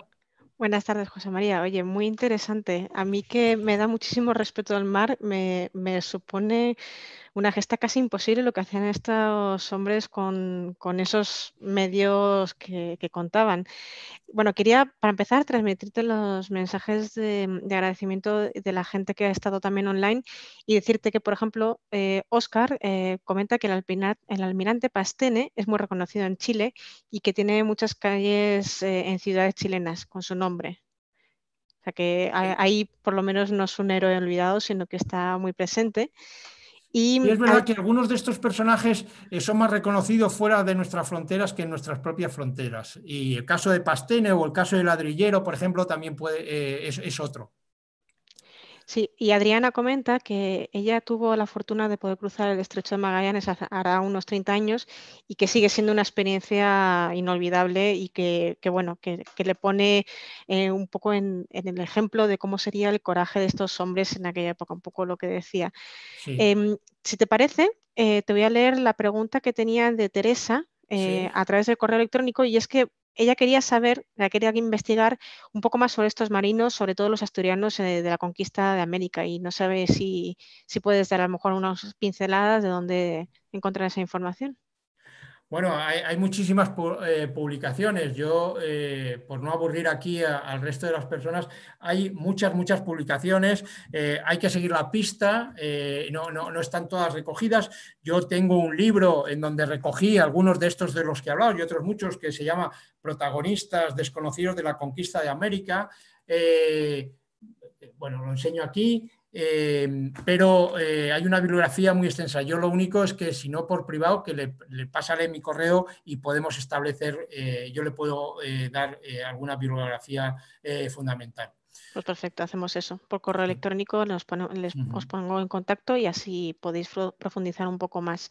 Buenas tardes, José María. Oye, muy interesante. A mí que me da muchísimo respeto al mar, me, me supone una gesta casi imposible lo que hacían estos hombres con, esos medios que, contaban. Bueno, quería para empezar transmitirte los mensajes de, agradecimiento de la gente que ha estado también online y decirte que, por ejemplo, Oscar eh, eh, comenta que el, almirante Pastene es muy reconocido en Chile y que tiene muchas calles eh, en ciudades chilenas con su nombre. O sea que ahí por lo menos no es un héroe olvidado, sino que está muy presente. Y, es verdad ah, que algunos de estos personajes eh, son más reconocidos fuera de nuestras fronteras que en nuestras propias fronteras. Y el caso de Pastene o el caso de Ladrillero, por ejemplo, también puede, eh, es otro. Sí, y Adriana comenta que ella tuvo la fortuna de poder cruzar el estrecho de Magallanes hará unos 30 años y que sigue siendo una experiencia inolvidable y que, que bueno, que, le pone eh, un poco en, el ejemplo de cómo sería el coraje de estos hombres en aquella época, un poco lo que decía. Em, si te parece, eh, te voy a leer la pregunta que tenía de Teresa eh, a través del correo electrónico y es que ella quería saber, quería investigar un poco más sobre estos marinos, sobre todo los asturianos eh, de la conquista de América y no sabe si, si puedes dar a lo mejor unas pinceladas de dónde encontrar esa información. Bueno, hay, muchísimas eh, publicaciones. Yo, eh, por no aburrir aquí al resto de las personas, hay muchas, muchas publicaciones. Eh, hay que seguir la pista. No, no, están todas recogidas. Yo tengo un libro en donde recogí algunos de estos de los que he hablado y otros muchos que se llama Protagonistas desconocidos de la conquista de América. bueno, lo enseño aquí. Eh, pero eh, hay una bibliografía muy extensa. Yo lo único es que, si no por privado, que le, le pasaré mi correo y podemos establecer, eh, yo le puedo dar alguna bibliografía fundamental. Pues perfecto, hacemos eso. Por correo electrónico nos os pongo en contacto y así podéis profundizar un poco más.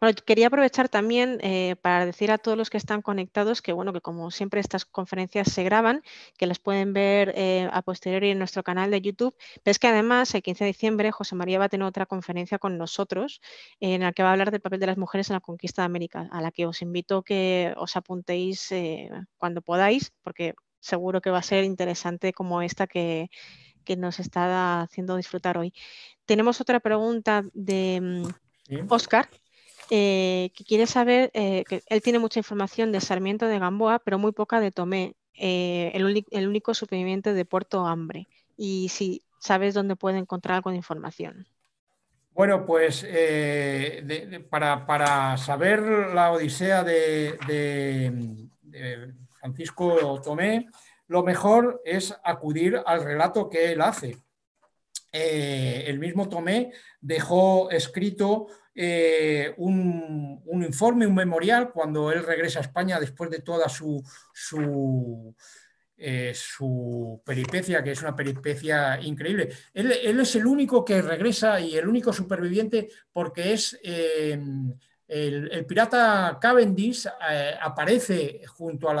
Bueno, quería aprovechar también eh, para decir a todos los que están conectados que, bueno, que como siempre estas conferencias se graban, que las pueden ver eh, a posteriori en nuestro canal de YouTube. Pero es que además el 15 de diciembre José María va a tener otra conferencia con nosotros en la que va a hablar del papel de las mujeres en la conquista de América, a la que os invito que os apuntéis eh, cuando podáis, porque seguro que va a ser interesante como esta que, nos está haciendo disfrutar hoy. Tenemos otra pregunta de Oscar. Mm, eh, que quiere saber, eh, que él tiene mucha información de Sarmiento de Gamboa, pero muy poca de Tomé, eh, el, único superviviente de Puerto Hambre. Y si sabes dónde puede encontrar alguna información. Bueno, pues para, para, saber la odisea de Francisco Tomé, lo mejor es acudir al relato que él hace. Eh, el mismo Tomé dejó escrito eh, un, informe, un memorial, cuando él regresa a España después de toda su, su, eh, su peripecia, que es una peripecia increíble. él, es el único que regresa y el único superviviente porque es el, pirata Cavendish eh, aparece junto a,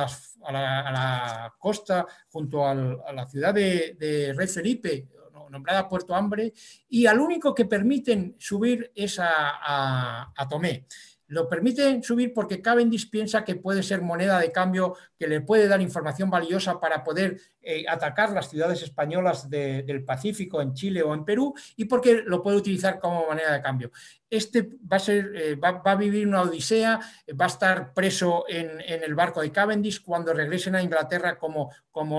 la, costa, junto a la ciudad de, de Rey Felipe, nombrada Puerto Hambre, y al único que permiten subir es a, Tomé. Lo permiten subir porque Cavendish piensa que puede ser moneda de cambio que le puede dar información valiosa para poder eh, atacar las ciudades españolas del Pacífico, en Chile o en Perú, y porque lo puede utilizar como moneda de cambio este eh, va a, vivir una odisea, va a estar preso en, el barco de Cavendish cuando regresen a Inglaterra, como,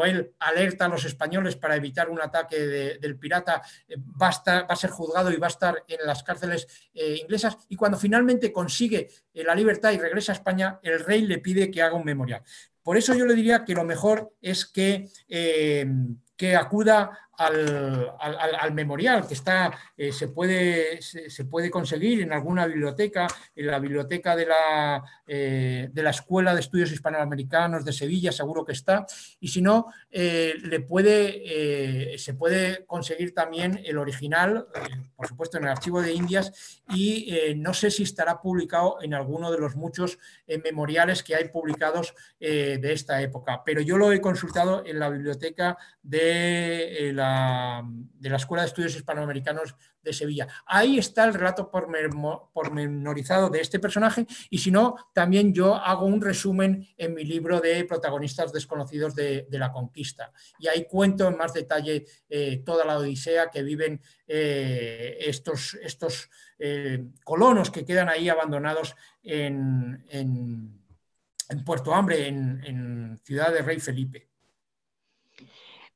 él alerta a los españoles para evitar un ataque del pirata, eh, va, a ser juzgado y va a estar en las cárceles eh, inglesas. Y cuando finalmente consigue la libertad y regresa a España, el rey le pide que haga un memorial. Por eso yo le diría que lo mejor es que que acuda al, al, memorial que está, eh, se, puede, se, puede conseguir en alguna biblioteca, en la biblioteca de la, eh, de la Escuela de Estudios Hispanoamericanos de Sevilla, seguro que está, y si no, eh, le puede, se puede conseguir también el original, por supuesto, en el Archivo de Indias, y no sé si estará publicado en alguno de los muchos memoriales que hay publicados de esta época, pero yo lo he consultado en la biblioteca de la de la Escuela de Estudios Hispanoamericanos de Sevilla. Ahí está el relato pormenorizado de este personaje y si no, también yo hago un resumen en mi libro de protagonistas desconocidos de, la conquista. Y ahí cuento en más detalle eh, toda la odisea que viven eh, estos, estos eh, colonos que quedan ahí abandonados en, Puerto Hambre, en, en Ciudad de Rey Felipe.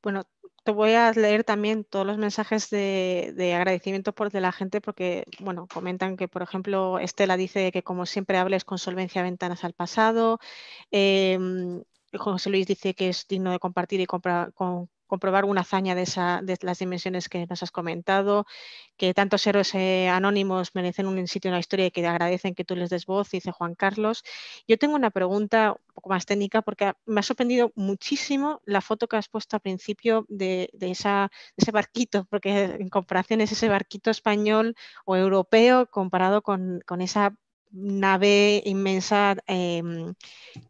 Bueno, te voy a leer también todos los mensajes de, agradecimiento por de la gente porque, bueno, comentan que, por ejemplo, Estela dice que como siempre hables con solvencia ventanas al pasado. Em, José Luis dice que es digno de compartir y comprobar una hazaña de, esa, de, las dimensiones que nos has comentado, que tantos héroes eh, anónimos merecen un sitio en la historia y que agradecen que tú les des voz, dice Juan Carlos. Yo tengo una pregunta un poco más técnica porque me ha sorprendido muchísimo la foto que has puesto al principio de, ese barquito, porque en comparación es ese barquito español o europeo comparado con esa nave inmensa em,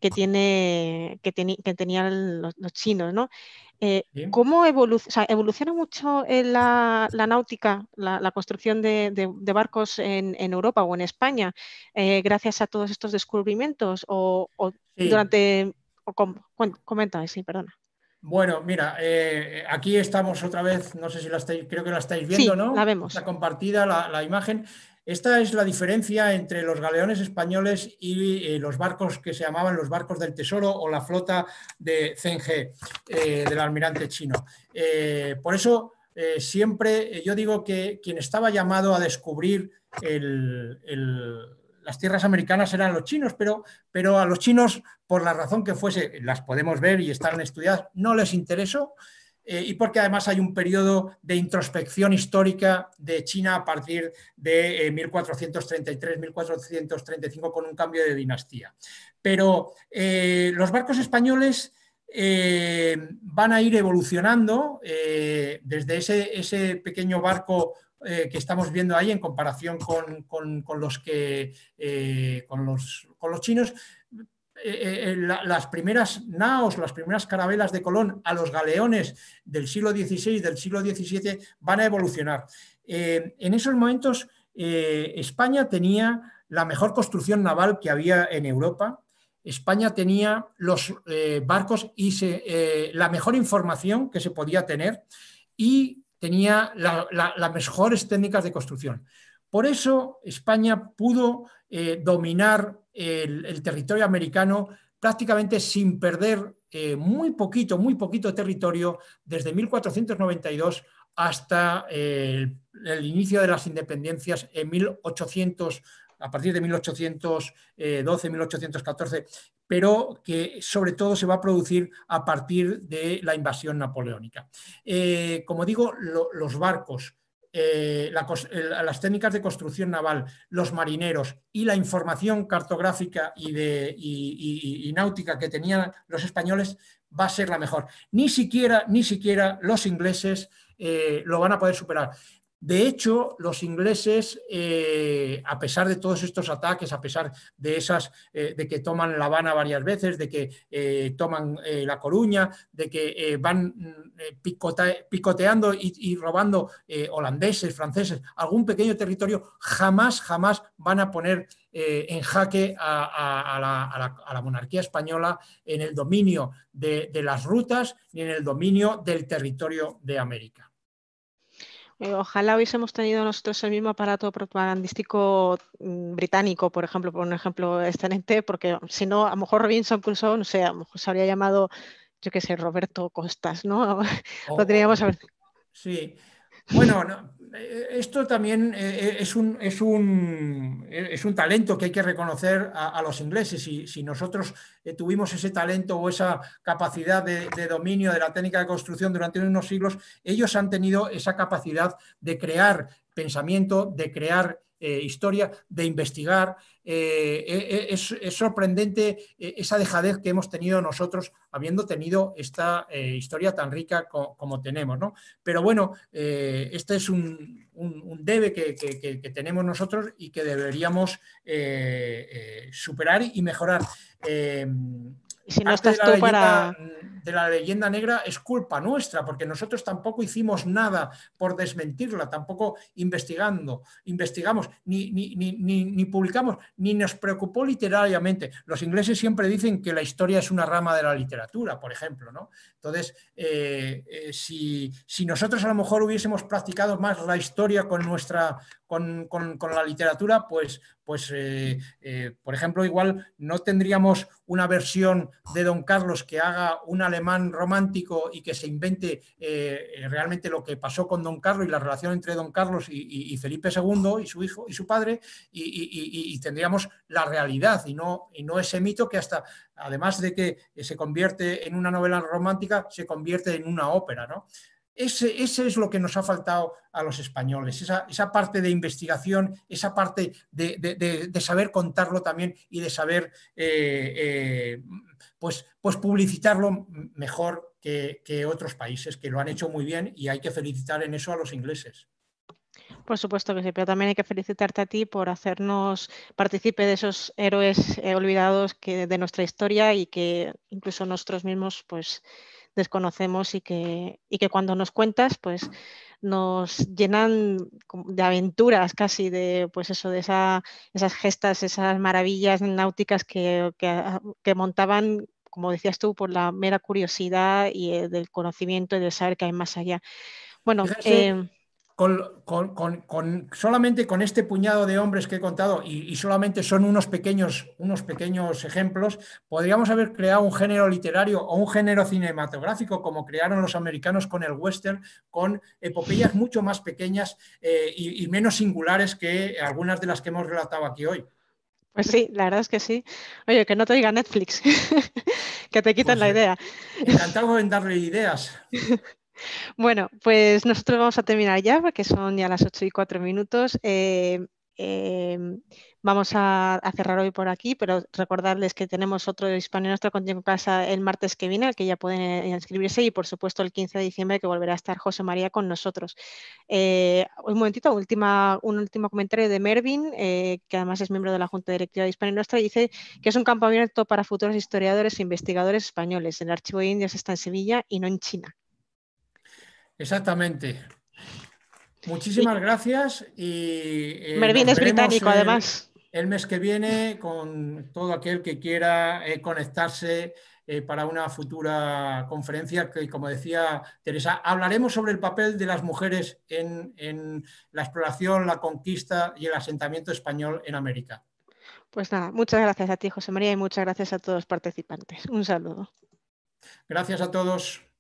que, tiene, que, que tenían los, chinos, ¿no? Eh, ¿Cómo evoluciona mucho la, náutica, la, construcción de, barcos en, Europa o en España, eh, gracias a todos estos descubrimientos? ¿O, durante.? comenta, sí, perdona. Bueno, mira, eh, aquí estamos otra vez, no sé si la estáis, creo que la estáis viendo, ¿no? La vemos. La compartida, la imagen. Esta es la diferencia entre los galeones españoles y eh, los barcos que se llamaban los barcos del tesoro o la flota de Zheng eh, del almirante chino. Eh, por eso siempre yo digo que quien estaba llamado a descubrir las tierras americanas eran los chinos, pero, pero a los chinos, por la razón que fuese, las podemos ver y están estudiadas, no les interesó. Eh, y porque además hay un periodo de introspección histórica de China a partir de 1433-1435 eh, con un cambio de dinastía. Pero eh, los barcos españoles van a ir evolucionando desde ese, pequeño barco que estamos viendo ahí en comparación los, que, con los, con los chinos eh, eh, eh, las primeras naos, las primeras carabelas de Colón a los galeones del siglo XVI, del siglo XVII, van a evolucionar. en esos momentos España tenía la mejor construcción naval que había en Europa, España tenía los barcos y la mejor información que se podía tener y tenía las mejores técnicas de construcción. Por eso España pudo dominar el, territorio americano prácticamente sin perder eh, muy poquito, muy poquito territorio desde 1492 hasta eh, el, inicio de las independencias en 1800, a partir de 1812, 1814, pero que sobre todo se va a producir a partir de la invasión napoleónica. Eh, como digo, los barcos, eh, las técnicas de construcción naval, los marineros y la información cartográfica y, de, náutica que tenían los españoles va a ser la mejor. Ni siquiera, ni siquiera los ingleses eh, lo van a poder superar. De hecho, los ingleses, eh, a pesar de todos estos ataques, a pesar de esas, eh, de que toman La Habana varias veces, de que eh, toman La Coruña, de que van mm, picoteando y, robando holandeses, franceses, algún pequeño territorio, jamás, jamás van a poner en jaque a, la, monarquía española en el dominio de, de las rutas ni en el dominio del territorio de América. Eh, ojalá hubiésemos tenido nosotros el mismo aparato propagandístico mm, británico, por ejemplo, por un ejemplo excelente, porque si no, a lo mejor Robinson Crusoe, no sé, a lo mejor se habría llamado, yo qué sé, Roberto Costas, ¿no? Oh, Podríamos Lo ver. Sí. Bueno, no, eh, esto también eh, eh, es un, talento que hay que reconocer a, los ingleses. Y, si, nosotros tuvimos ese talento o esa capacidad de, dominio de la técnica de construcción durante unos siglos, ellos han tenido esa capacidad de crear pensamiento, de crear historia, de investigar, eh, e, e, es, sorprendente eh, esa dejadez que hemos tenido nosotros habiendo tenido esta eh, historia tan rica como tenemos. Pero bueno, este es un, debe que, tenemos nosotros y que deberíamos superar y mejorar. Y si no para... de la leyenda negra es culpa nuestra, porque nosotros tampoco hicimos nada por desmentirla, tampoco investigando, investigamos, ni, ni, publicamos, ni nos preocupó literariamente. Los ingleses siempre dicen que la historia es una rama de la literatura, por ejemplo, ¿no? Entonces, eh, eh, si, si nosotros a lo mejor hubiésemos practicado más la historia con nuestra con, la literatura, pues, pues eh, eh, por ejemplo, igual no tendríamos una versión de Don Carlos que haga un alemán romántico y que se invente eh, realmente lo que pasó con Don Carlos y la relación entre Don Carlos y, Felipe II y su hijo y su padre, y, tendríamos la realidad y no, y no ese mito que hasta, además de que se convierte en una novela romántica, se convierte en una ópera, ¿no? Ese, es lo que nos ha faltado a los españoles, esa, parte de investigación, esa parte de, saber contarlo también y de saber eh, eh, pues, pues publicitarlo mejor que, otros países que lo han hecho muy bien y hay que felicitar en eso a los ingleses. Por supuesto que sí, pero también hay que felicitarte a ti por hacernos partícipe de esos héroes eh, olvidados que, de nuestra historia y que incluso nosotros mismos pues desconocemos y que, y que cuando nos cuentas, pues nos llenan de aventuras casi, de pues eso, de esa, esas gestas, esas maravillas náuticas que, que, ah, montaban como decías tú, por la mera curiosidad y eh, del conocimiento y del saber que hay más allá. Bueno, em, con, solamente con este puñado de hombres que he contado, y, solamente son unos pequeños, unos pequeños ejemplos, podríamos haber creado un género literario o un género cinematográfico, como crearon los americanos con el western, con epopeyas mucho más pequeñas eh, y, menos singulares que algunas de las que hemos relatado aquí hoy. Pues sí, la verdad es que sí. Oye, que no te diga Netflix, que te quitan pues la idea. Encantado en darle ideas. Bueno, pues nosotros vamos a terminar ya, porque son ya las 8 y 4 minutos. Eh, eh, vamos a, cerrar hoy por aquí, pero recordarles que tenemos otro hispano nuestro en casa el martes que viene, al que ya pueden eh, inscribirse, y por supuesto el 15 de diciembre que volverá a estar José María con nosotros. un momentito, última, un último comentario de Mervin, que además es miembro de la Junta Directiva de Hispano Nuestra, dice que es un campo abierto para futuros historiadores e investigadores españoles. El Archivo de Indias está en Sevilla y no en China. Exactamente. Muchísimas gracias y... Eh, es británico, además. El mes que viene con todo aquel que quiera eh, conectarse eh, para una futura conferencia que, como decía Teresa, hablaremos sobre el papel de las mujeres en, en la exploración, la conquista y el asentamiento español en América. Pues nada, muchas gracias a ti, José María, y muchas gracias a todos los participantes. Un saludo. Gracias a todos.